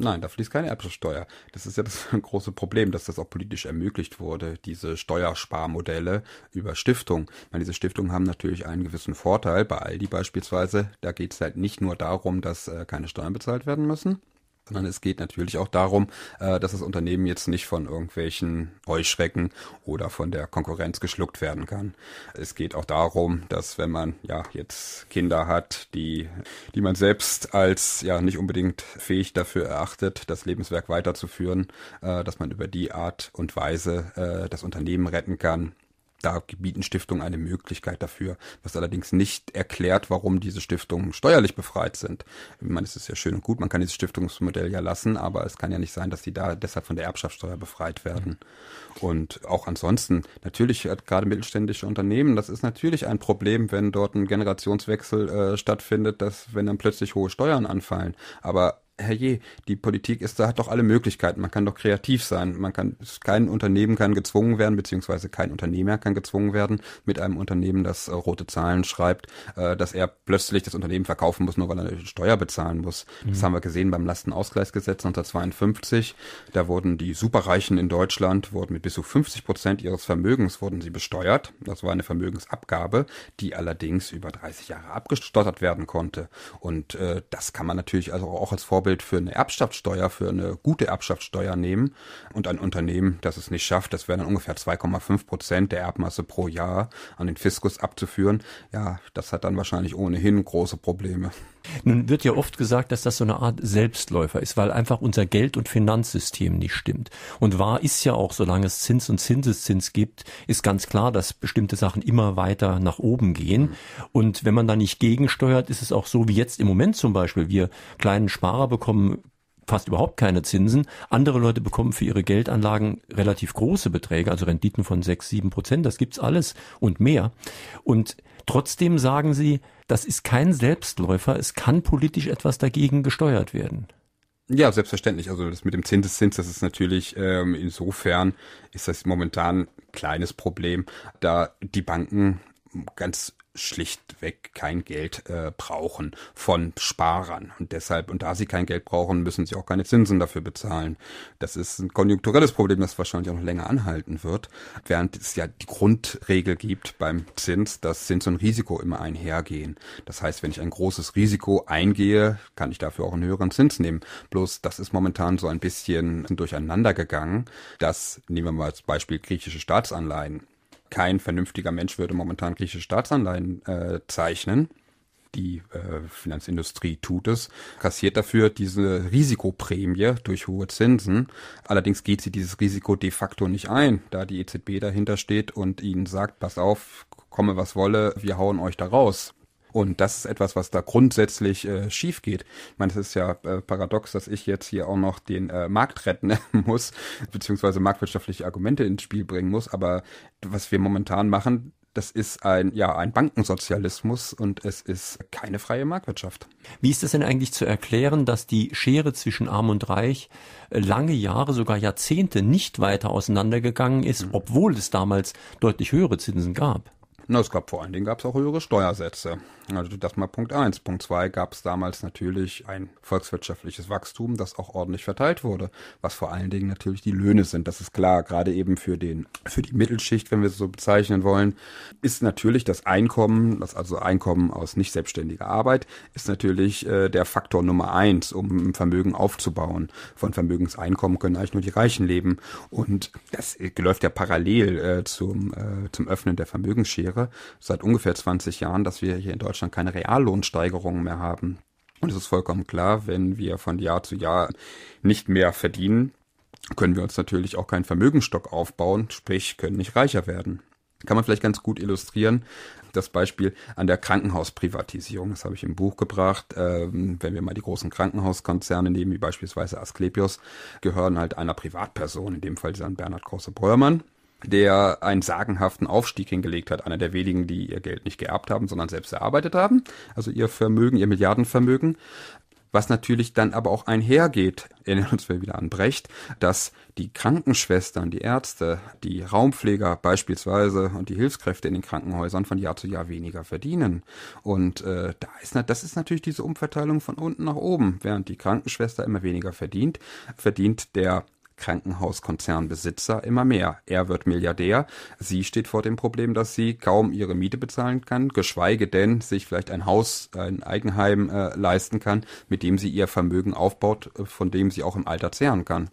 Nein, da fließt keine Erbschaftssteuer. Das ist ja das große Problem, dass das auch politisch ermöglicht wurde, diese Steuersparmodelle über Stiftungen. Ich meine, diese Stiftungen haben natürlich einen gewissen Vorteil, bei Aldi beispielsweise, da geht es halt nicht nur darum, dass äh, keine Steuern bezahlt werden müssen, sondern es geht natürlich auch darum, äh, dass das Unternehmen jetzt nicht von irgendwelchen Heuschrecken oder von der Konkurrenz geschluckt werden kann. Es geht auch darum, dass wenn man ja jetzt Kinder hat, die, die man selbst als ja nicht unbedingt fähig dafür erachtet, das Lebenswerk weiterzuführen, äh, dass man über die Art und Weise äh, das Unternehmen retten kann, da gebieten Stiftungen eine Möglichkeit dafür, was allerdings nicht erklärt, warum diese Stiftungen steuerlich befreit sind. Ich meine, es ist ja schön und gut, man kann dieses Stiftungsmodell ja lassen, aber es kann ja nicht sein, dass die da deshalb von der Erbschaftssteuer befreit werden. Und auch ansonsten, natürlich gerade mittelständische Unternehmen, das ist natürlich ein Problem, wenn dort ein Generationswechsel äh, stattfindet, dass wenn dann plötzlich hohe Steuern anfallen. Aber herrje, die Politik ist da, hat doch alle Möglichkeiten. Man kann doch kreativ sein. Man kann, kein Unternehmen kann gezwungen werden, beziehungsweise kein Unternehmer kann gezwungen werden, mit einem Unternehmen, das äh, rote Zahlen schreibt, äh, dass er plötzlich das Unternehmen verkaufen muss, nur weil er eine Steuer bezahlen muss. Mhm. Das haben wir gesehen beim Lastenausgleichsgesetz 1952. Da wurden die Superreichen in Deutschland, wurden mit bis zu 50 Prozent ihres Vermögens wurden sie besteuert. Das war eine Vermögensabgabe, die allerdings über 30 Jahre abgestottert werden konnte. Und äh, das kann man natürlich also auch als Vorbild Vorbild für eine Erbschaftssteuer, für eine gute Erbschaftssteuer nehmen und ein Unternehmen, das es nicht schafft, das wären dann ungefähr 2,5 Prozent der Erbmasse pro Jahr an den Fiskus abzuführen, ja, das hat dann wahrscheinlich ohnehin große Probleme. Nun wird ja oft gesagt, dass das so eine Art Selbstläufer ist, weil einfach unser Geld- und Finanzsystem nicht stimmt. Und wahr ist ja auch, solange es Zins und Zinseszins gibt, ist ganz klar, dass bestimmte Sachen immer weiter nach oben gehen. Mhm. Und wenn man da nicht gegensteuert, ist es auch so wie jetzt im Moment zum Beispiel. Wir kleinen Sparer bekommen bekommen fast überhaupt keine Zinsen. Andere Leute bekommen für ihre Geldanlagen relativ große Beträge, also Renditen von 6, 7 Prozent. Das gibt's alles und mehr. Und trotzdem sagen sie, das ist kein Selbstläufer. Es kann politisch etwas dagegen gesteuert werden. Ja, selbstverständlich. Also das mit dem Zinseszins, das ist natürlich ähm, insofern ist das momentan ein kleines Problem, da die Banken ganz schlichtweg kein Geld äh, brauchen von Sparern. Und deshalb, und da sie kein Geld brauchen, müssen sie auch keine Zinsen dafür bezahlen. Das ist ein konjunkturelles Problem, das wahrscheinlich auch noch länger anhalten wird, während es ja die Grundregel gibt beim Zins, dass Zins und Risiko immer einhergehen. Das heißt, wenn ich ein großes Risiko eingehe, kann ich dafür auch einen höheren Zins nehmen. Bloß das ist momentan so ein bisschen durcheinander gegangen, Das nehmen wir mal als Beispiel griechische Staatsanleihen, kein vernünftiger Mensch würde momentan griechische Staatsanleihen äh, zeichnen. Die äh, Finanzindustrie tut es, kassiert dafür diese Risikoprämie durch hohe Zinsen. Allerdings geht sie dieses Risiko de facto nicht ein, da die EZB dahinter steht und ihnen sagt, pass auf, komme was wolle, wir hauen euch da raus. Und das ist etwas, was da grundsätzlich äh, schief geht. Ich meine, es ist ja äh, paradox, dass ich jetzt hier auch noch den äh, Markt retten muss, beziehungsweise marktwirtschaftliche Argumente ins Spiel bringen muss. Aber was wir momentan machen, das ist ein, ja, ein Bankensozialismus und es ist keine freie Marktwirtschaft. Wie ist es denn eigentlich zu erklären, dass die Schere zwischen Arm und Reich äh, lange Jahre, sogar Jahrzehnte nicht weiter auseinandergegangen ist, mhm. obwohl es damals deutlich höhere Zinsen gab? Na, es gab vor allen Dingen gab es auch höhere Steuersätze. Also das mal Punkt eins. Punkt zwei gab es damals natürlich ein volkswirtschaftliches Wachstum, das auch ordentlich verteilt wurde, was vor allen Dingen natürlich die Löhne sind. Das ist klar, gerade eben für den für die Mittelschicht, wenn wir es so bezeichnen wollen, ist natürlich das Einkommen, das also Einkommen aus nicht selbstständiger Arbeit, ist natürlich äh, der Faktor Nummer eins, um Vermögen aufzubauen. Von Vermögenseinkommen können eigentlich nur die Reichen leben und das läuft ja parallel äh, zum äh, zum Öffnen der Vermögensschere seit ungefähr 20 Jahren, dass wir hier in Deutschland Deutschland keine Reallohnsteigerungen mehr haben. Und es ist vollkommen klar, wenn wir von Jahr zu Jahr nicht mehr verdienen, können wir uns natürlich auch keinen Vermögenstock aufbauen, sprich können nicht reicher werden. Kann man vielleicht ganz gut illustrieren, das Beispiel an der Krankenhausprivatisierung. Das habe ich im Buch gebracht. Ähm, wenn wir mal die großen Krankenhauskonzerne nehmen, wie beispielsweise Asklepios, gehören halt einer Privatperson, in dem Fall dann Bernhard Große-Bröhrmann der einen sagenhaften Aufstieg hingelegt hat. Einer der wenigen, die ihr Geld nicht geerbt haben, sondern selbst erarbeitet haben. Also ihr Vermögen, ihr Milliardenvermögen. Was natürlich dann aber auch einhergeht, erinnern uns wir wieder an Brecht, dass die Krankenschwestern, die Ärzte, die Raumpfleger beispielsweise und die Hilfskräfte in den Krankenhäusern von Jahr zu Jahr weniger verdienen. Und äh, da ist, das ist natürlich diese Umverteilung von unten nach oben. Während die Krankenschwester immer weniger verdient, verdient der Krankenhauskonzernbesitzer immer mehr. Er wird Milliardär. Sie steht vor dem Problem, dass sie kaum ihre Miete bezahlen kann, geschweige denn sich vielleicht ein Haus, ein Eigenheim äh, leisten kann, mit dem sie ihr Vermögen aufbaut, äh, von dem sie auch im Alter zehren kann.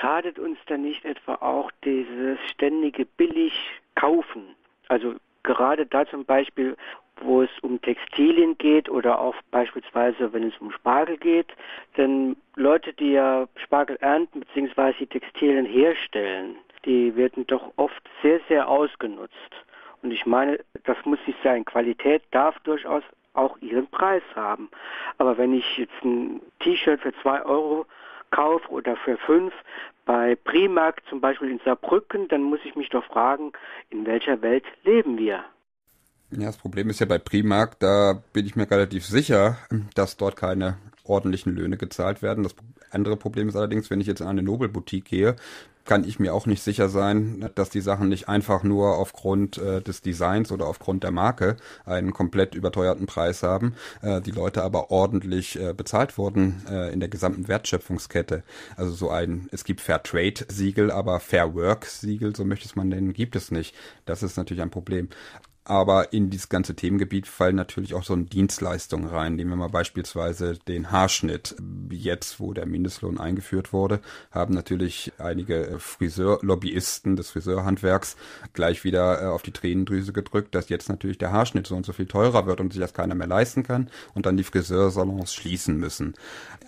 Schadet uns da nicht etwa auch dieses ständige Billigkaufen? Also gerade da zum Beispiel wo es um Textilien geht oder auch beispielsweise, wenn es um Spargel geht. Denn Leute, die ja Spargel ernten bzw. die Textilien herstellen, die werden doch oft sehr, sehr ausgenutzt. Und ich meine, das muss nicht sein. Qualität darf durchaus auch ihren Preis haben. Aber wenn ich jetzt ein T-Shirt für zwei Euro kaufe oder für fünf bei Primark zum Beispiel in Saarbrücken, dann muss ich mich doch fragen, in welcher Welt leben wir? Ja, das Problem ist ja bei Primark, da bin ich mir relativ sicher, dass dort keine ordentlichen Löhne gezahlt werden. Das andere Problem ist allerdings, wenn ich jetzt in eine Nobelboutique gehe, kann ich mir auch nicht sicher sein, dass die Sachen nicht einfach nur aufgrund äh, des Designs oder aufgrund der Marke einen komplett überteuerten Preis haben, äh, die Leute aber ordentlich äh, bezahlt wurden äh, in der gesamten Wertschöpfungskette. Also so ein, es gibt Fair Trade Siegel, aber Fair Work Siegel, so möchte es man nennen, gibt es nicht. Das ist natürlich ein Problem. Aber in dieses ganze Themengebiet fallen natürlich auch so Dienstleistungen rein. Nehmen wir mal beispielsweise den Haarschnitt. Jetzt, wo der Mindestlohn eingeführt wurde, haben natürlich einige äh, Friseurlobbyisten des Friseurhandwerks gleich wieder äh, auf die Tränendrüse gedrückt, dass jetzt natürlich der Haarschnitt so und so viel teurer wird und sich das keiner mehr leisten kann und dann die Friseursalons schließen müssen.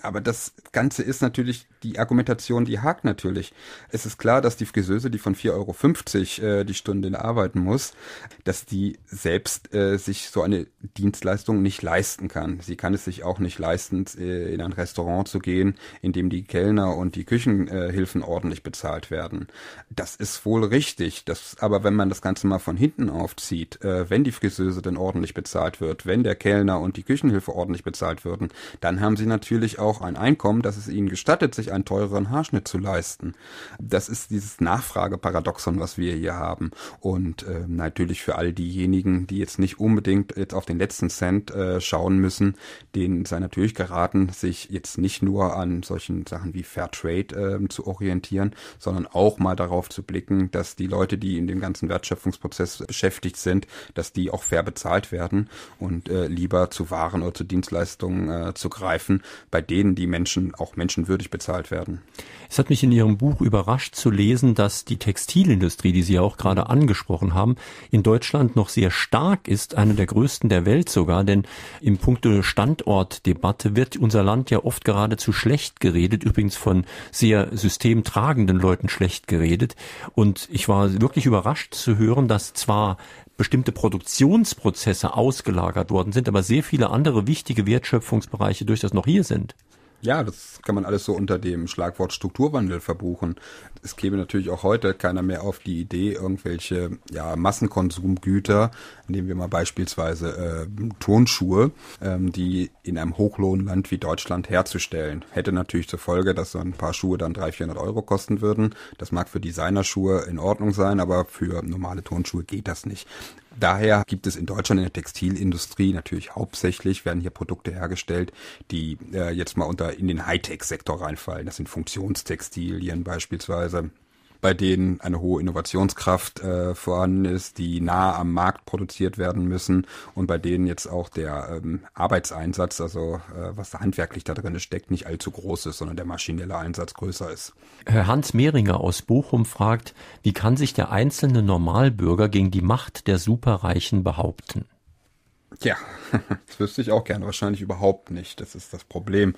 Aber das Ganze ist natürlich die Argumentation, die hakt natürlich. Es ist klar, dass die Friseuse, die von 4,50 Euro äh, die Stunde arbeiten muss, dass die selbst äh, sich so eine Dienstleistung nicht leisten kann. Sie kann es sich auch nicht leisten, äh, in ein Restaurant zu gehen, in dem die Kellner und die Küchenhilfen äh, ordentlich bezahlt werden. Das ist wohl richtig. Das, aber wenn man das Ganze mal von hinten aufzieht, äh, wenn die Friseuse denn ordentlich bezahlt wird, wenn der Kellner und die Küchenhilfe ordentlich bezahlt würden, dann haben sie natürlich auch ein Einkommen, das es ihnen gestattet, sich einen teureren Haarschnitt zu leisten. Das ist dieses Nachfrageparadoxon, was wir hier haben. Und äh, natürlich für all die diejenigen, die jetzt nicht unbedingt jetzt auf den letzten Cent äh, schauen müssen, denen sei natürlich geraten, sich jetzt nicht nur an solchen Sachen wie Fairtrade äh, zu orientieren, sondern auch mal darauf zu blicken, dass die Leute, die in dem ganzen Wertschöpfungsprozess beschäftigt sind, dass die auch fair bezahlt werden und äh, lieber zu Waren oder zu Dienstleistungen äh, zu greifen, bei denen die Menschen auch menschenwürdig bezahlt werden. Es hat mich in Ihrem Buch überrascht zu lesen, dass die Textilindustrie, die Sie ja auch gerade angesprochen haben, in Deutschland noch noch sehr stark ist, einer der größten der Welt sogar, denn im Punkto Standortdebatte wird unser Land ja oft geradezu schlecht geredet, übrigens von sehr systemtragenden Leuten schlecht geredet. Und ich war wirklich überrascht zu hören, dass zwar bestimmte Produktionsprozesse ausgelagert worden sind, aber sehr viele andere wichtige Wertschöpfungsbereiche durchaus noch hier sind. Ja, das kann man alles so unter dem Schlagwort Strukturwandel verbuchen. Es käme natürlich auch heute keiner mehr auf die Idee, irgendwelche ja, Massenkonsumgüter, nehmen wir mal beispielsweise äh, Tonschuhe, ähm, die in einem Hochlohnland wie Deutschland herzustellen. Hätte natürlich zur Folge, dass so ein paar Schuhe dann 300, 400 Euro kosten würden. Das mag für Designerschuhe in Ordnung sein, aber für normale Tonschuhe geht das nicht. Daher gibt es in Deutschland in der Textilindustrie natürlich hauptsächlich werden hier Produkte hergestellt, die äh, jetzt mal unter in den Hightech-Sektor reinfallen. Das sind Funktionstextilien beispielsweise bei denen eine hohe Innovationskraft äh, vorhanden ist, die nah am Markt produziert werden müssen und bei denen jetzt auch der ähm, Arbeitseinsatz, also äh, was da handwerklich da drin steckt, nicht allzu groß ist, sondern der maschinelle Einsatz größer ist. Herr Hans Mehringer aus Bochum fragt, wie kann sich der einzelne Normalbürger gegen die Macht der Superreichen behaupten? Ja, das wüsste ich auch gerne. Wahrscheinlich überhaupt nicht. Das ist das Problem.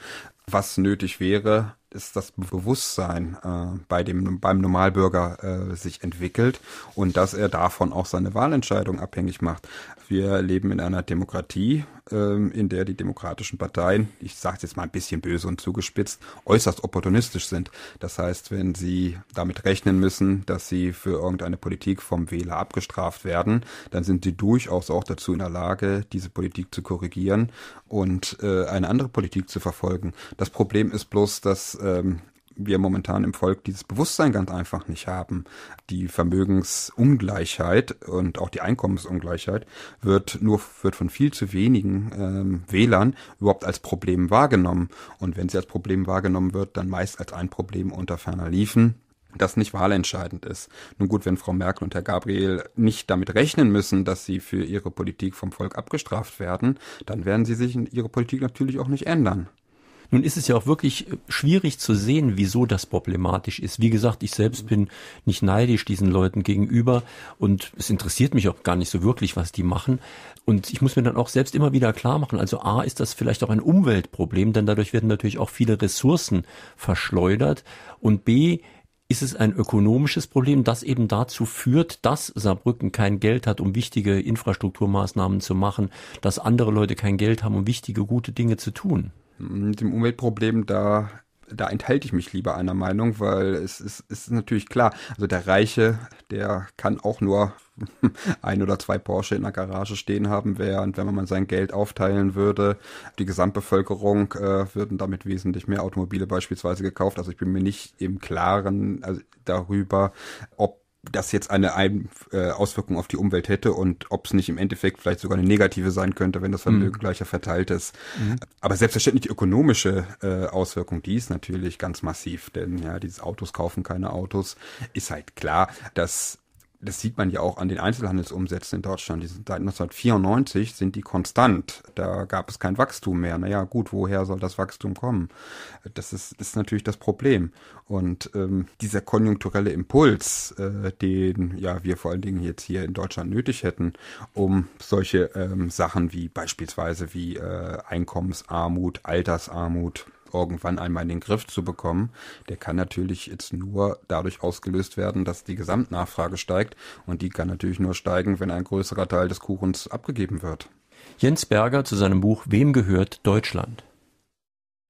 Was nötig wäre, ist das Bewusstsein äh, bei dem, beim Normalbürger äh, sich entwickelt und dass er davon auch seine Wahlentscheidung abhängig macht. Wir leben in einer Demokratie, ähm, in der die demokratischen Parteien, ich sage es jetzt mal ein bisschen böse und zugespitzt, äußerst opportunistisch sind. Das heißt, wenn sie damit rechnen müssen, dass sie für irgendeine Politik vom Wähler abgestraft werden, dann sind sie durchaus auch dazu in der Lage, diese Politik zu korrigieren und äh, eine andere Politik zu verfolgen. Das Problem ist bloß, dass ähm, wir momentan im Volk dieses Bewusstsein ganz einfach nicht haben. Die Vermögensungleichheit und auch die Einkommensungleichheit wird nur wird von viel zu wenigen ähm, Wählern überhaupt als Problem wahrgenommen. Und wenn sie als Problem wahrgenommen wird, dann meist als ein Problem unter ferner Liefen das nicht wahlentscheidend ist. Nun gut, wenn Frau Merkel und Herr Gabriel nicht damit rechnen müssen, dass sie für ihre Politik vom Volk abgestraft werden, dann werden sie sich ihre Politik natürlich auch nicht ändern. Nun ist es ja auch wirklich äh, schwierig zu sehen, wieso das problematisch ist. Wie gesagt, ich selbst mhm. bin nicht neidisch diesen Leuten gegenüber und es interessiert mich auch gar nicht so wirklich, was die machen. Und ich muss mir dann auch selbst immer wieder klar machen, also A ist das vielleicht auch ein Umweltproblem, denn dadurch werden natürlich auch viele Ressourcen verschleudert und B ist es ein ökonomisches Problem, das eben dazu führt, dass Saarbrücken kein Geld hat, um wichtige Infrastrukturmaßnahmen zu machen, dass andere Leute kein Geld haben, um wichtige, gute Dinge zu tun. Mit dem Umweltproblem, da, da enthalte ich mich lieber einer Meinung, weil es ist, ist natürlich klar, also der Reiche, der kann auch nur ein oder zwei Porsche in der Garage stehen haben, während wenn man sein Geld aufteilen würde, die Gesamtbevölkerung äh, würden damit wesentlich mehr Automobile beispielsweise gekauft. Also ich bin mir nicht im Klaren also darüber, ob das jetzt eine Ein äh, Auswirkung auf die Umwelt hätte und ob es nicht im Endeffekt vielleicht sogar eine negative sein könnte, wenn das mhm. Vermögen mhm. gleicher verteilt ist. Mhm. Aber selbstverständlich die ökonomische äh, Auswirkung, die ist natürlich ganz massiv, denn ja, dieses Autos kaufen keine Autos, ist halt klar, dass das sieht man ja auch an den Einzelhandelsumsätzen in Deutschland. Die sind seit 1994 sind die konstant. Da gab es kein Wachstum mehr. Naja, gut, woher soll das Wachstum kommen? Das ist, ist natürlich das Problem. Und ähm, dieser konjunkturelle Impuls, äh, den ja wir vor allen Dingen jetzt hier in Deutschland nötig hätten, um solche ähm, Sachen wie beispielsweise wie äh, Einkommensarmut, Altersarmut, irgendwann einmal in den Griff zu bekommen, der kann natürlich jetzt nur dadurch ausgelöst werden, dass die Gesamtnachfrage steigt und die kann natürlich nur steigen, wenn ein größerer Teil des Kuchens abgegeben wird. Jens Berger zu seinem Buch Wem gehört Deutschland?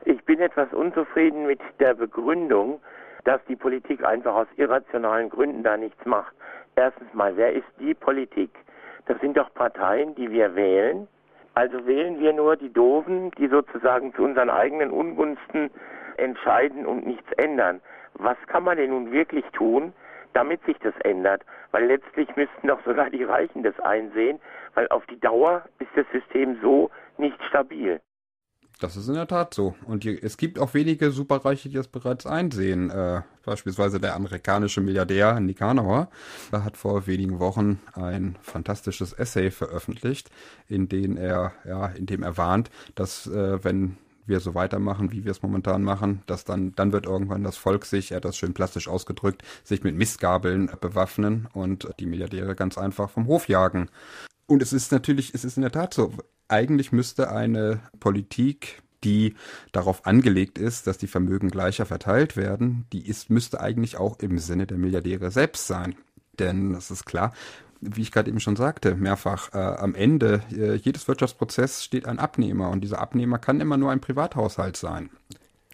Ich bin etwas unzufrieden mit der Begründung, dass die Politik einfach aus irrationalen Gründen da nichts macht. Erstens mal, wer ist die Politik? Das sind doch Parteien, die wir wählen also wählen wir nur die Doofen, die sozusagen zu unseren eigenen Ungunsten entscheiden und nichts ändern. Was kann man denn nun wirklich tun, damit sich das ändert? Weil letztlich müssten doch sogar die Reichen das einsehen, weil auf die Dauer ist das System so nicht stabil. Das ist in der Tat so. Und die, es gibt auch wenige Superreiche, die das bereits einsehen. Äh, beispielsweise der amerikanische Milliardär Nick Hanauer hat vor wenigen Wochen ein fantastisches Essay veröffentlicht, in dem er, ja, in dem er warnt, dass äh, wenn wir so weitermachen, wie wir es momentan machen, dass dann, dann wird irgendwann das Volk sich, er hat das schön plastisch ausgedrückt, sich mit Mistgabeln bewaffnen und die Milliardäre ganz einfach vom Hof jagen. Und es ist natürlich, es ist in der Tat so eigentlich müsste eine Politik, die darauf angelegt ist, dass die Vermögen gleicher verteilt werden, die ist, müsste eigentlich auch im Sinne der Milliardäre selbst sein. Denn es ist klar, wie ich gerade eben schon sagte, mehrfach, äh, am Ende äh, jedes Wirtschaftsprozess steht ein Abnehmer und dieser Abnehmer kann immer nur ein Privathaushalt sein.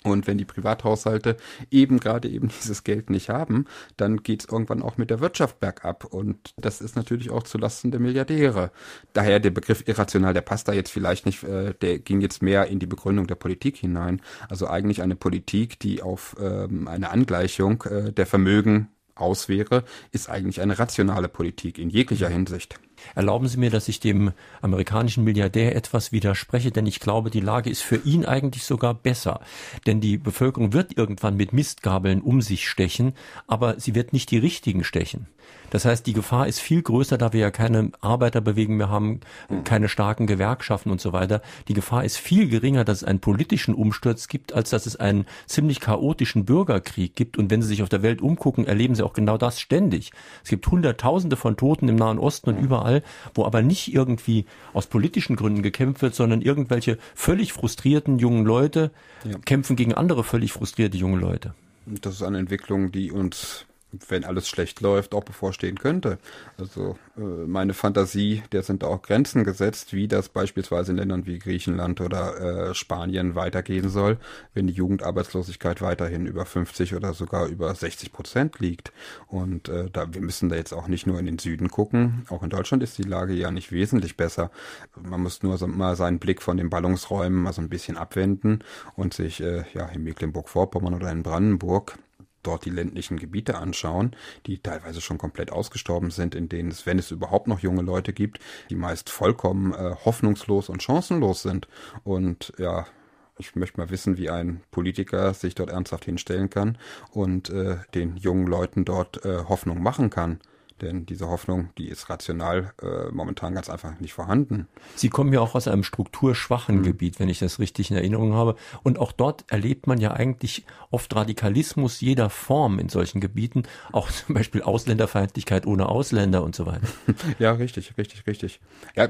Und wenn die Privathaushalte eben gerade eben dieses Geld nicht haben, dann geht es irgendwann auch mit der Wirtschaft bergab. Und das ist natürlich auch zulasten der Milliardäre. Daher der Begriff irrational, der passt da jetzt vielleicht nicht, äh, der ging jetzt mehr in die Begründung der Politik hinein. Also eigentlich eine Politik, die auf ähm, eine Angleichung äh, der Vermögen aus wäre, ist eigentlich eine rationale Politik in jeglicher Hinsicht. Erlauben Sie mir, dass ich dem amerikanischen Milliardär etwas widerspreche, denn ich glaube, die Lage ist für ihn eigentlich sogar besser. Denn die Bevölkerung wird irgendwann mit Mistgabeln um sich stechen, aber sie wird nicht die richtigen stechen. Das heißt, die Gefahr ist viel größer, da wir ja keine Arbeiterbewegung mehr haben, keine starken Gewerkschaften und so weiter. Die Gefahr ist viel geringer, dass es einen politischen Umsturz gibt, als dass es einen ziemlich chaotischen Bürgerkrieg gibt. Und wenn Sie sich auf der Welt umgucken, erleben Sie auch genau das ständig. Es gibt Hunderttausende von Toten im Nahen Osten und überall Wahl, wo aber nicht irgendwie aus politischen Gründen gekämpft wird, sondern irgendwelche völlig frustrierten jungen Leute ja. kämpfen gegen andere völlig frustrierte junge Leute. Das ist eine Entwicklung, die uns wenn alles schlecht läuft, auch bevorstehen könnte. Also äh, meine Fantasie, der sind auch Grenzen gesetzt, wie das beispielsweise in Ländern wie Griechenland oder äh, Spanien weitergehen soll, wenn die Jugendarbeitslosigkeit weiterhin über 50 oder sogar über 60 Prozent liegt. Und äh, da, wir müssen da jetzt auch nicht nur in den Süden gucken. Auch in Deutschland ist die Lage ja nicht wesentlich besser. Man muss nur so, mal seinen Blick von den Ballungsräumen mal so ein bisschen abwenden und sich äh, ja in Mecklenburg-Vorpommern oder in Brandenburg dort die ländlichen Gebiete anschauen, die teilweise schon komplett ausgestorben sind, in denen es, wenn es überhaupt noch junge Leute gibt, die meist vollkommen äh, hoffnungslos und chancenlos sind. Und ja, ich möchte mal wissen, wie ein Politiker sich dort ernsthaft hinstellen kann und äh, den jungen Leuten dort äh, Hoffnung machen kann. Denn diese Hoffnung, die ist rational äh, momentan ganz einfach nicht vorhanden. Sie kommen ja auch aus einem strukturschwachen mhm. Gebiet, wenn ich das richtig in Erinnerung habe. Und auch dort erlebt man ja eigentlich oft Radikalismus jeder Form in solchen Gebieten, auch zum Beispiel Ausländerfeindlichkeit ohne Ausländer und so weiter. ja, richtig, richtig, richtig. Ja,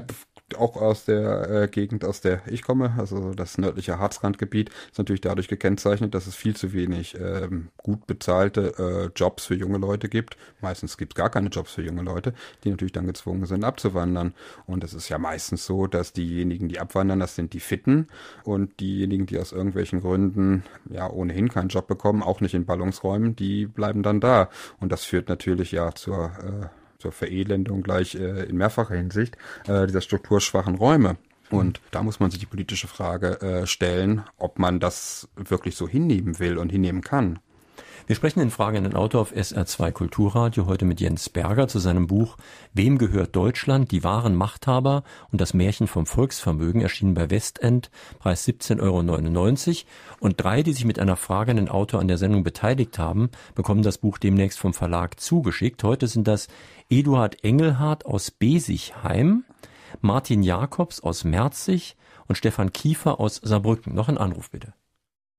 auch aus der äh, Gegend, aus der ich komme, also das nördliche Harzrandgebiet, ist natürlich dadurch gekennzeichnet, dass es viel zu wenig ähm, gut bezahlte äh, Jobs für junge Leute gibt. Meistens gibt es gar keine Jobs für junge Leute, die natürlich dann gezwungen sind, abzuwandern. Und es ist ja meistens so, dass diejenigen, die abwandern, das sind die Fitten und diejenigen, die aus irgendwelchen Gründen ja ohnehin keinen Job bekommen, auch nicht in Ballungsräumen, die bleiben dann da. Und das führt natürlich ja zur äh, zur Verelendung gleich äh, in mehrfacher Hinsicht äh, dieser strukturschwachen Räume. Und da muss man sich die politische Frage äh, stellen, ob man das wirklich so hinnehmen will und hinnehmen kann. Wir sprechen in Frage an den Autor auf SR2 Kulturradio heute mit Jens Berger zu seinem Buch Wem gehört Deutschland? Die wahren Machthaber und das Märchen vom Volksvermögen erschienen bei Westend, Preis 17,99 Euro. Und drei, die sich mit einer Frage an den Autor an der Sendung beteiligt haben, bekommen das Buch demnächst vom Verlag zugeschickt. Heute sind das Eduard Engelhardt aus Besigheim, Martin Jakobs aus Merzig und Stefan Kiefer aus Saarbrücken. Noch ein Anruf bitte.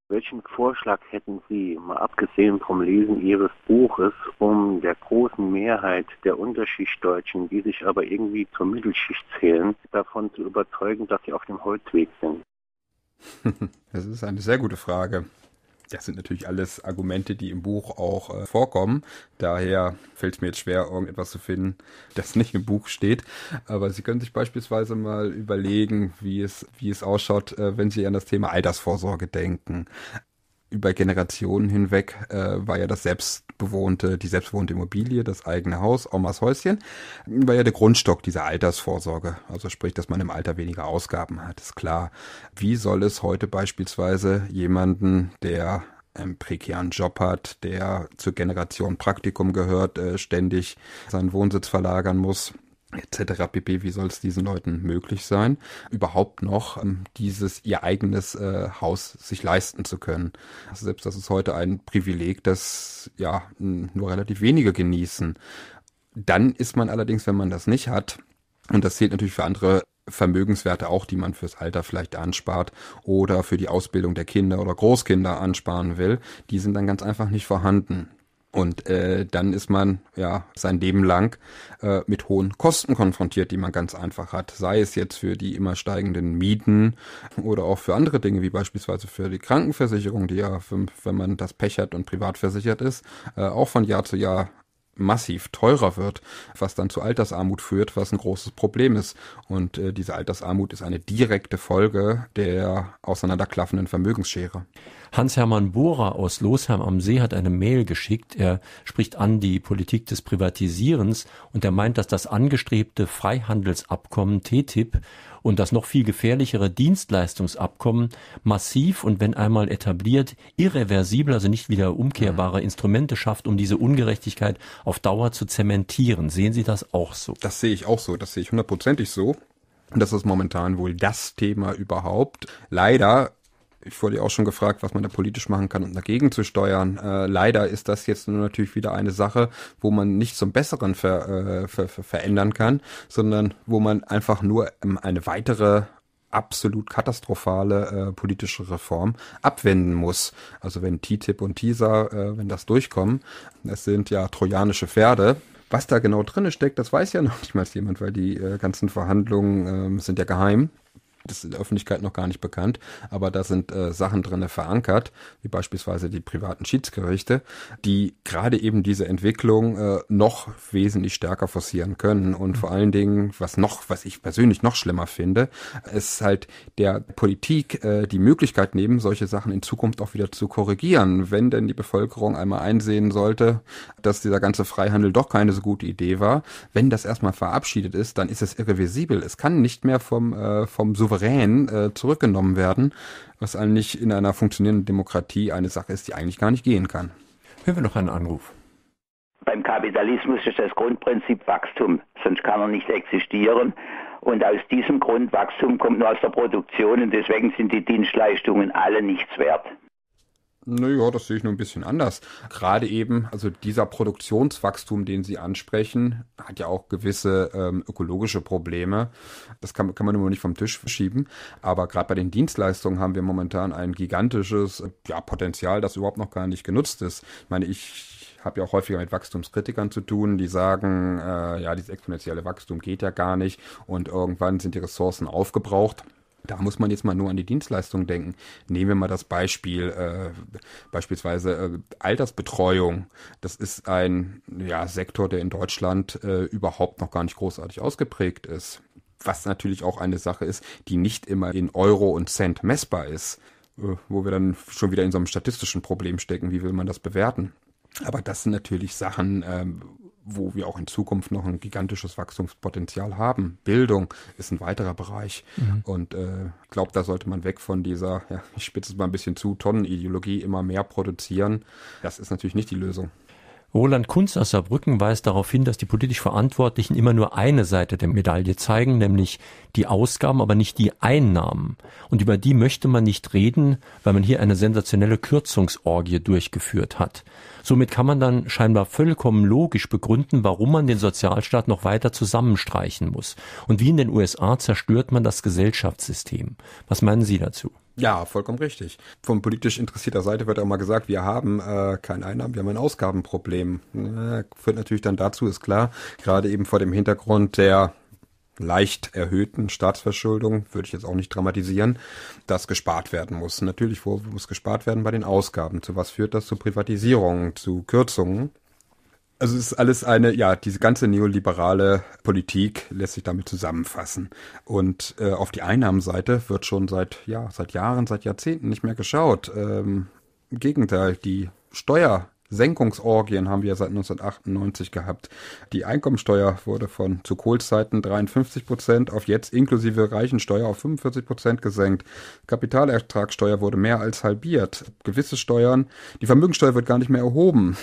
Welchen Vorschlag hätten Sie, mal abgesehen vom Lesen Ihres Buches, um der großen Mehrheit der Unterschichtdeutschen, die sich aber irgendwie zur Mittelschicht zählen, davon zu überzeugen, dass sie auf dem Holzweg sind? Das ist eine sehr gute Frage. Das sind natürlich alles Argumente, die im Buch auch äh, vorkommen. Daher fällt es mir jetzt schwer, irgendetwas zu finden, das nicht im Buch steht. Aber Sie können sich beispielsweise mal überlegen, wie es, wie es ausschaut, äh, wenn Sie an das Thema Altersvorsorge denken über Generationen hinweg äh, war ja das selbstbewohnte, die selbstbewohnte Immobilie, das eigene Haus, Omas Häuschen, war ja der Grundstock dieser Altersvorsorge. Also sprich, dass man im Alter weniger Ausgaben hat, ist klar. Wie soll es heute beispielsweise jemanden, der einen prekären Job hat, der zur Generation Praktikum gehört, äh, ständig seinen Wohnsitz verlagern muss, etc. pp. Wie soll es diesen Leuten möglich sein, überhaupt noch ähm, dieses ihr eigenes äh, Haus sich leisten zu können? Also selbst das ist heute ein Privileg, das ja nur relativ wenige genießen. Dann ist man allerdings, wenn man das nicht hat, und das zählt natürlich für andere Vermögenswerte auch, die man fürs Alter vielleicht anspart oder für die Ausbildung der Kinder oder Großkinder ansparen will, die sind dann ganz einfach nicht vorhanden. Und äh, dann ist man ja sein Leben lang äh, mit hohen Kosten konfrontiert, die man ganz einfach hat. Sei es jetzt für die immer steigenden Mieten oder auch für andere Dinge, wie beispielsweise für die Krankenversicherung, die ja, wenn man das Pech hat und privat versichert ist, äh, auch von Jahr zu Jahr massiv teurer wird, was dann zu Altersarmut führt, was ein großes Problem ist. Und äh, diese Altersarmut ist eine direkte Folge der auseinanderklaffenden Vermögensschere. Hans-Hermann Bohrer aus Losheim am See hat eine Mail geschickt. Er spricht an die Politik des Privatisierens und er meint, dass das angestrebte Freihandelsabkommen TTIP und das noch viel gefährlichere Dienstleistungsabkommen massiv und wenn einmal etabliert, irreversibel, also nicht wieder umkehrbare Instrumente schafft, um diese Ungerechtigkeit auf Dauer zu zementieren. Sehen Sie das auch so? Das sehe ich auch so, das sehe ich hundertprozentig so. Und das ist momentan wohl das Thema überhaupt. Leider ich wurde ja auch schon gefragt, was man da politisch machen kann, um dagegen zu steuern. Äh, leider ist das jetzt nur natürlich wieder eine Sache, wo man nicht zum Besseren ver, äh, ver, ver, verändern kann, sondern wo man einfach nur ähm, eine weitere absolut katastrophale äh, politische Reform abwenden muss. Also wenn TTIP und TISA, äh, wenn das durchkommen, das sind ja trojanische Pferde, was da genau drin steckt, das weiß ja noch nicht mal jemand, weil die äh, ganzen Verhandlungen äh, sind ja geheim das ist in der Öffentlichkeit noch gar nicht bekannt, aber da sind äh, Sachen drin verankert, wie beispielsweise die privaten Schiedsgerichte, die gerade eben diese Entwicklung äh, noch wesentlich stärker forcieren können und mhm. vor allen Dingen, was noch, was ich persönlich noch schlimmer finde, ist halt der Politik äh, die Möglichkeit nehmen, solche Sachen in Zukunft auch wieder zu korrigieren, wenn denn die Bevölkerung einmal einsehen sollte, dass dieser ganze Freihandel doch keine so gute Idee war. Wenn das erstmal verabschiedet ist, dann ist es irreversibel. Es kann nicht mehr vom, äh, vom Souverän souverän äh, zurückgenommen werden, was eigentlich in einer funktionierenden Demokratie eine Sache ist, die eigentlich gar nicht gehen kann. Hören wir noch einen Anruf. Beim Kapitalismus ist das Grundprinzip Wachstum, sonst kann er nicht existieren. Und aus diesem Grund Wachstum kommt nur aus der Produktion und deswegen sind die Dienstleistungen alle nichts wert. Naja, das sehe ich nur ein bisschen anders. Gerade eben, also dieser Produktionswachstum, den Sie ansprechen, hat ja auch gewisse ähm, ökologische Probleme. Das kann, kann man immer nicht vom Tisch verschieben. Aber gerade bei den Dienstleistungen haben wir momentan ein gigantisches äh, ja, Potenzial, das überhaupt noch gar nicht genutzt ist. Ich meine, ich habe ja auch häufiger mit Wachstumskritikern zu tun, die sagen, äh, ja, dieses exponentielle Wachstum geht ja gar nicht und irgendwann sind die Ressourcen aufgebraucht da muss man jetzt mal nur an die Dienstleistung denken. Nehmen wir mal das Beispiel, äh, beispielsweise äh, Altersbetreuung. Das ist ein ja, Sektor, der in Deutschland äh, überhaupt noch gar nicht großartig ausgeprägt ist. Was natürlich auch eine Sache ist, die nicht immer in Euro und Cent messbar ist. Äh, wo wir dann schon wieder in so einem statistischen Problem stecken. Wie will man das bewerten? Aber das sind natürlich Sachen, ähm, wo wir auch in Zukunft noch ein gigantisches Wachstumspotenzial haben. Bildung ist ein weiterer Bereich. Mhm. Und äh, ich äh, glaube, da sollte man weg von dieser, ja, ich spitze es mal ein bisschen zu, Tonnenideologie immer mehr produzieren. Das ist natürlich nicht die Lösung. Roland Kunz aus Saarbrücken weist darauf hin, dass die politisch Verantwortlichen immer nur eine Seite der Medaille zeigen, nämlich die Ausgaben, aber nicht die Einnahmen. Und über die möchte man nicht reden, weil man hier eine sensationelle Kürzungsorgie durchgeführt hat. Somit kann man dann scheinbar vollkommen logisch begründen, warum man den Sozialstaat noch weiter zusammenstreichen muss. Und wie in den USA zerstört man das Gesellschaftssystem. Was meinen Sie dazu? Ja, vollkommen richtig. Von politisch interessierter Seite wird auch mal gesagt, wir haben äh, keine Einnahmen, wir haben ein Ausgabenproblem. Äh, führt natürlich dann dazu, ist klar, gerade eben vor dem Hintergrund der leicht erhöhten Staatsverschuldung, würde ich jetzt auch nicht dramatisieren, dass gespart werden muss. Natürlich muss gespart werden bei den Ausgaben. Zu was führt das? Zu Privatisierung, zu Kürzungen also es ist alles eine, ja, diese ganze neoliberale Politik lässt sich damit zusammenfassen. Und äh, auf die Einnahmenseite wird schon seit, ja, seit Jahren, seit Jahrzehnten nicht mehr geschaut. Ähm, Im Gegenteil, die Steuersenkungsorgien haben wir seit 1998 gehabt. Die Einkommensteuer wurde von zu Kohlzeiten 53 Prozent auf jetzt inklusive Reichensteuer auf 45 Prozent gesenkt. Kapitalertragssteuer wurde mehr als halbiert. Gewisse Steuern, die Vermögensteuer wird gar nicht mehr erhoben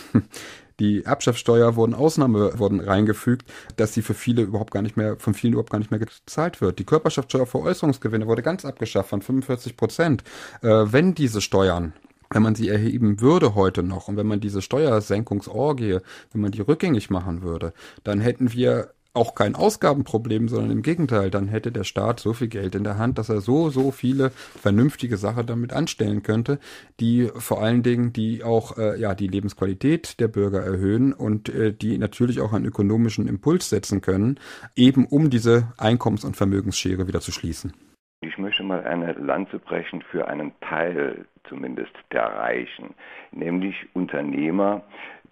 die Erbschaftssteuer wurden Ausnahme wurden reingefügt, dass sie für viele überhaupt gar nicht mehr, von vielen überhaupt gar nicht mehr gezahlt wird. Die Körperschaftssteuer für Äußerungsgewinne wurde ganz abgeschafft von 45 Prozent. Äh, wenn diese Steuern wenn man sie erheben würde heute noch und wenn man diese Steuersenkungsorgie, wenn man die rückgängig machen würde, dann hätten wir auch kein Ausgabenproblem, sondern im Gegenteil, dann hätte der Staat so viel Geld in der Hand, dass er so, so viele vernünftige Sachen damit anstellen könnte, die vor allen Dingen, die auch äh, ja, die Lebensqualität der Bürger erhöhen und äh, die natürlich auch einen ökonomischen Impuls setzen können, eben um diese Einkommens- und Vermögensschere wieder zu schließen. Ich möchte mal eine Lanze brechen für einen Teil zumindest der Reichen, nämlich Unternehmer,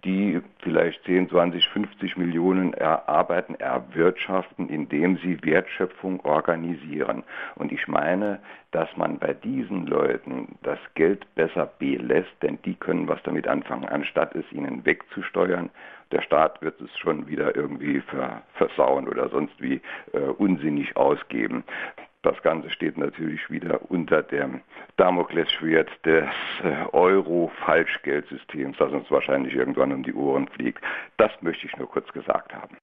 die vielleicht 10, 20, 50 Millionen erarbeiten, erwirtschaften, indem sie Wertschöpfung organisieren. Und ich meine, dass man bei diesen Leuten das Geld besser belässt, denn die können was damit anfangen, anstatt es ihnen wegzusteuern. Der Staat wird es schon wieder irgendwie versauen oder sonst wie äh, unsinnig ausgeben. Das Ganze steht natürlich wieder unter dem Damoklesschwert des äh, Euro-Falschgeldsystems, das uns wahrscheinlich irgendwann um die Ohren fliegt. Das möchte ich nur kurz gesagt haben.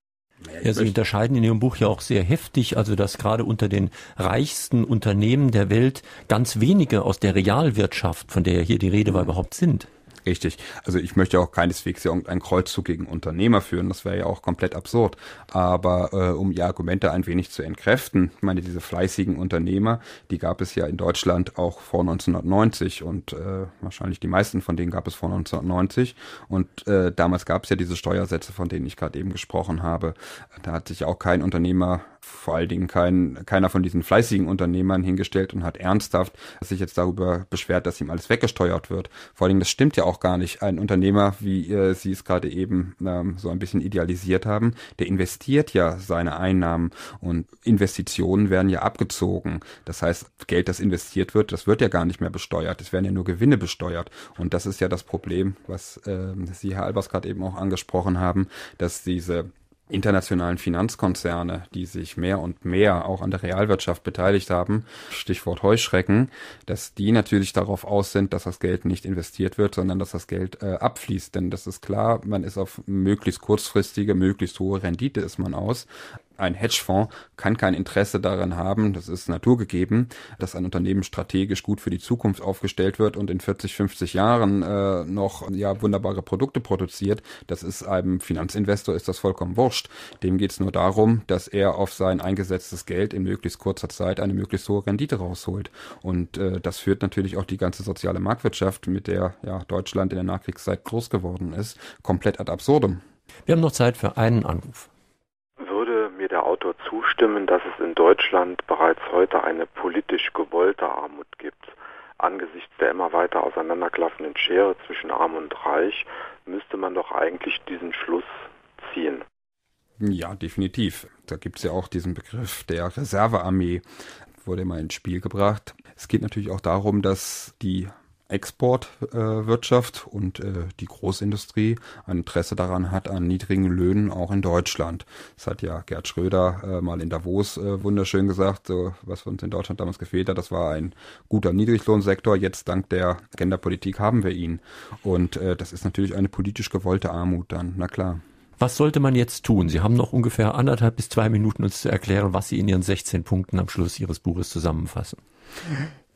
Ja, Sie unterscheiden in Ihrem Buch ja auch sehr heftig, also dass gerade unter den reichsten Unternehmen der Welt ganz wenige aus der Realwirtschaft, von der hier die Rede war, überhaupt sind. Richtig. Also ich möchte auch keineswegs irgendeinen Kreuzzug gegen Unternehmer führen, das wäre ja auch komplett absurd. Aber äh, um ihr Argumente ein wenig zu entkräften, ich meine, diese fleißigen Unternehmer, die gab es ja in Deutschland auch vor 1990 und äh, wahrscheinlich die meisten von denen gab es vor 1990. Und äh, damals gab es ja diese Steuersätze, von denen ich gerade eben gesprochen habe. Da hat sich auch kein Unternehmer vor allen Dingen kein, keiner von diesen fleißigen Unternehmern hingestellt und hat ernsthaft sich jetzt darüber beschwert, dass ihm alles weggesteuert wird. Vor allen Dingen, das stimmt ja auch gar nicht. Ein Unternehmer, wie äh, Sie es gerade eben ähm, so ein bisschen idealisiert haben, der investiert ja seine Einnahmen und Investitionen werden ja abgezogen. Das heißt, Geld, das investiert wird, das wird ja gar nicht mehr besteuert. Es werden ja nur Gewinne besteuert. Und das ist ja das Problem, was äh, Sie, Herr Albers, gerade eben auch angesprochen haben, dass diese internationalen Finanzkonzerne, die sich mehr und mehr auch an der Realwirtschaft beteiligt haben, Stichwort Heuschrecken, dass die natürlich darauf aus sind, dass das Geld nicht investiert wird, sondern dass das Geld äh, abfließt. Denn das ist klar, man ist auf möglichst kurzfristige, möglichst hohe Rendite ist man aus ein Hedgefonds kann kein Interesse daran haben, das ist naturgegeben, dass ein Unternehmen strategisch gut für die Zukunft aufgestellt wird und in 40, 50 Jahren äh, noch ja wunderbare Produkte produziert. Das ist einem Finanzinvestor ist das vollkommen wurscht. Dem geht's nur darum, dass er auf sein eingesetztes Geld in möglichst kurzer Zeit eine möglichst hohe Rendite rausholt. Und äh, das führt natürlich auch die ganze soziale Marktwirtschaft, mit der ja Deutschland in der Nachkriegszeit groß geworden ist, komplett ad absurdum. Wir haben noch Zeit für einen Anruf zustimmen, dass es in Deutschland bereits heute eine politisch gewollte Armut gibt. Angesichts der immer weiter auseinanderklaffenden Schere zwischen Arm und Reich müsste man doch eigentlich diesen Schluss ziehen. Ja, definitiv. Da gibt es ja auch diesen Begriff der Reservearmee, wurde mal ins Spiel gebracht. Es geht natürlich auch darum, dass die Exportwirtschaft äh, und äh, die Großindustrie ein Interesse daran hat an niedrigen Löhnen auch in Deutschland. Das hat ja Gerd Schröder äh, mal in Davos äh, wunderschön gesagt, so, was uns in Deutschland damals gefehlt hat, das war ein guter Niedriglohnsektor, jetzt dank der Genderpolitik haben wir ihn. Und äh, das ist natürlich eine politisch gewollte Armut dann, na klar. Was sollte man jetzt tun? Sie haben noch ungefähr anderthalb bis zwei Minuten, uns zu erklären, was Sie in Ihren 16 Punkten am Schluss Ihres Buches zusammenfassen.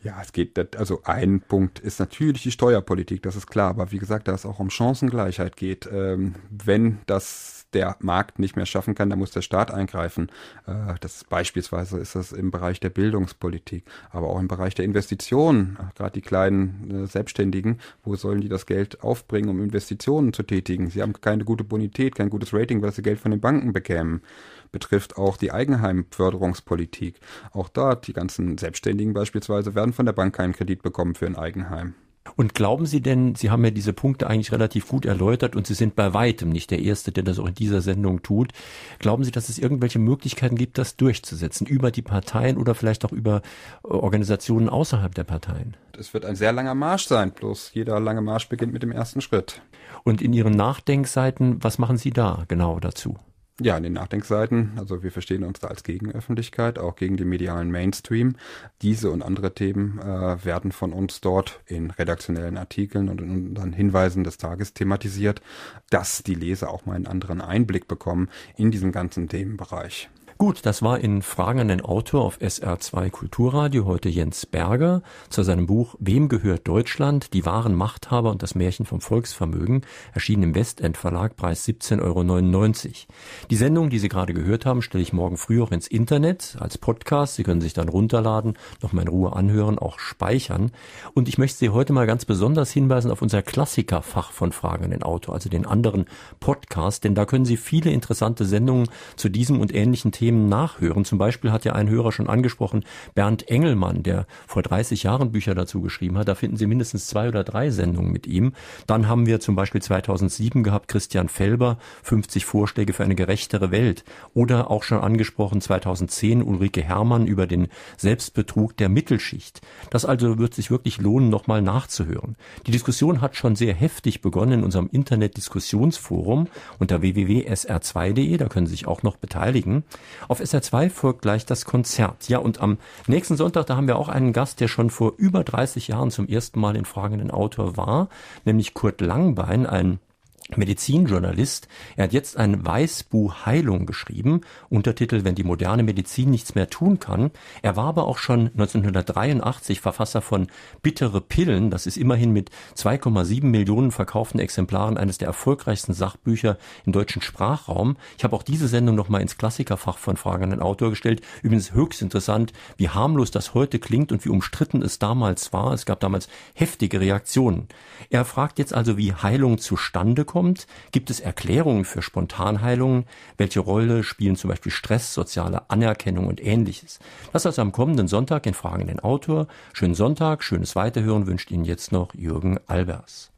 Ja, es geht, also ein Punkt ist natürlich die Steuerpolitik, das ist klar, aber wie gesagt, da es auch um Chancengleichheit geht, ähm, wenn das der Markt nicht mehr schaffen kann, da muss der Staat eingreifen. Äh, das beispielsweise ist das im Bereich der Bildungspolitik, aber auch im Bereich der Investitionen, äh, gerade die kleinen äh, Selbstständigen, wo sollen die das Geld aufbringen, um Investitionen zu tätigen? Sie haben keine gute Bonität, kein gutes Rating, weil sie Geld von den Banken bekämen betrifft auch die Eigenheimförderungspolitik. Auch dort, die ganzen Selbstständigen beispielsweise, werden von der Bank keinen Kredit bekommen für ein Eigenheim. Und glauben Sie denn, Sie haben ja diese Punkte eigentlich relativ gut erläutert und Sie sind bei weitem nicht der Erste, der das auch in dieser Sendung tut. Glauben Sie, dass es irgendwelche Möglichkeiten gibt, das durchzusetzen, über die Parteien oder vielleicht auch über äh, Organisationen außerhalb der Parteien? Es wird ein sehr langer Marsch sein, bloß jeder lange Marsch beginnt mit dem ersten Schritt. Und in Ihren Nachdenkseiten, was machen Sie da genau dazu? Ja, in den Nachdenkseiten. Also wir verstehen uns da als Gegenöffentlichkeit, auch gegen den medialen Mainstream. Diese und andere Themen äh, werden von uns dort in redaktionellen Artikeln und in unseren Hinweisen des Tages thematisiert, dass die Leser auch mal einen anderen Einblick bekommen in diesen ganzen Themenbereich. Gut, das war in Fragen an den Autor auf SR2 Kulturradio heute Jens Berger zu seinem Buch Wem gehört Deutschland? Die wahren Machthaber und das Märchen vom Volksvermögen erschienen im Westend Verlag, Preis 17,99 Euro. Die Sendung, die Sie gerade gehört haben, stelle ich morgen früh auch ins Internet als Podcast. Sie können sich dann runterladen, nochmal in Ruhe anhören, auch speichern. Und ich möchte Sie heute mal ganz besonders hinweisen auf unser Klassikerfach von Fragen an den Autor, also den anderen Podcast, denn da können Sie viele interessante Sendungen zu diesem und ähnlichen Themen Themen nachhören. Zum Beispiel hat ja ein Hörer schon angesprochen, Bernd Engelmann, der vor 30 Jahren Bücher dazu geschrieben hat. Da finden Sie mindestens zwei oder drei Sendungen mit ihm. Dann haben wir zum Beispiel 2007 gehabt Christian Felber, 50 Vorschläge für eine gerechtere Welt. Oder auch schon angesprochen 2010 Ulrike Herrmann über den Selbstbetrug der Mittelschicht. Das also wird sich wirklich lohnen, nochmal nachzuhören. Die Diskussion hat schon sehr heftig begonnen in unserem Internet-Diskussionsforum unter www.sr2.de. Da können Sie sich auch noch beteiligen. Auf SR 2 folgt gleich das Konzert. Ja, und am nächsten Sonntag, da haben wir auch einen Gast, der schon vor über 30 Jahren zum ersten Mal in Fragenden Autor war, nämlich Kurt Langbein, ein Medizinjournalist. Er hat jetzt ein Weißbuch Heilung geschrieben, Untertitel Wenn die moderne Medizin nichts mehr tun kann. Er war aber auch schon 1983 Verfasser von Bittere Pillen. Das ist immerhin mit 2,7 Millionen verkauften Exemplaren eines der erfolgreichsten Sachbücher im deutschen Sprachraum. Ich habe auch diese Sendung nochmal ins Klassikerfach von Fragen an den Autor gestellt. Übrigens höchst interessant, wie harmlos das heute klingt und wie umstritten es damals war. Es gab damals heftige Reaktionen. Er fragt jetzt also, wie Heilung zustande kommt vorkommt? Gibt es Erklärungen für Spontanheilungen? Welche Rolle spielen zum Beispiel Stress, soziale Anerkennung und ähnliches? Das also am kommenden Sonntag in Fragen den Autor. Schönen Sonntag, schönes Weiterhören wünscht Ihnen jetzt noch Jürgen Albers.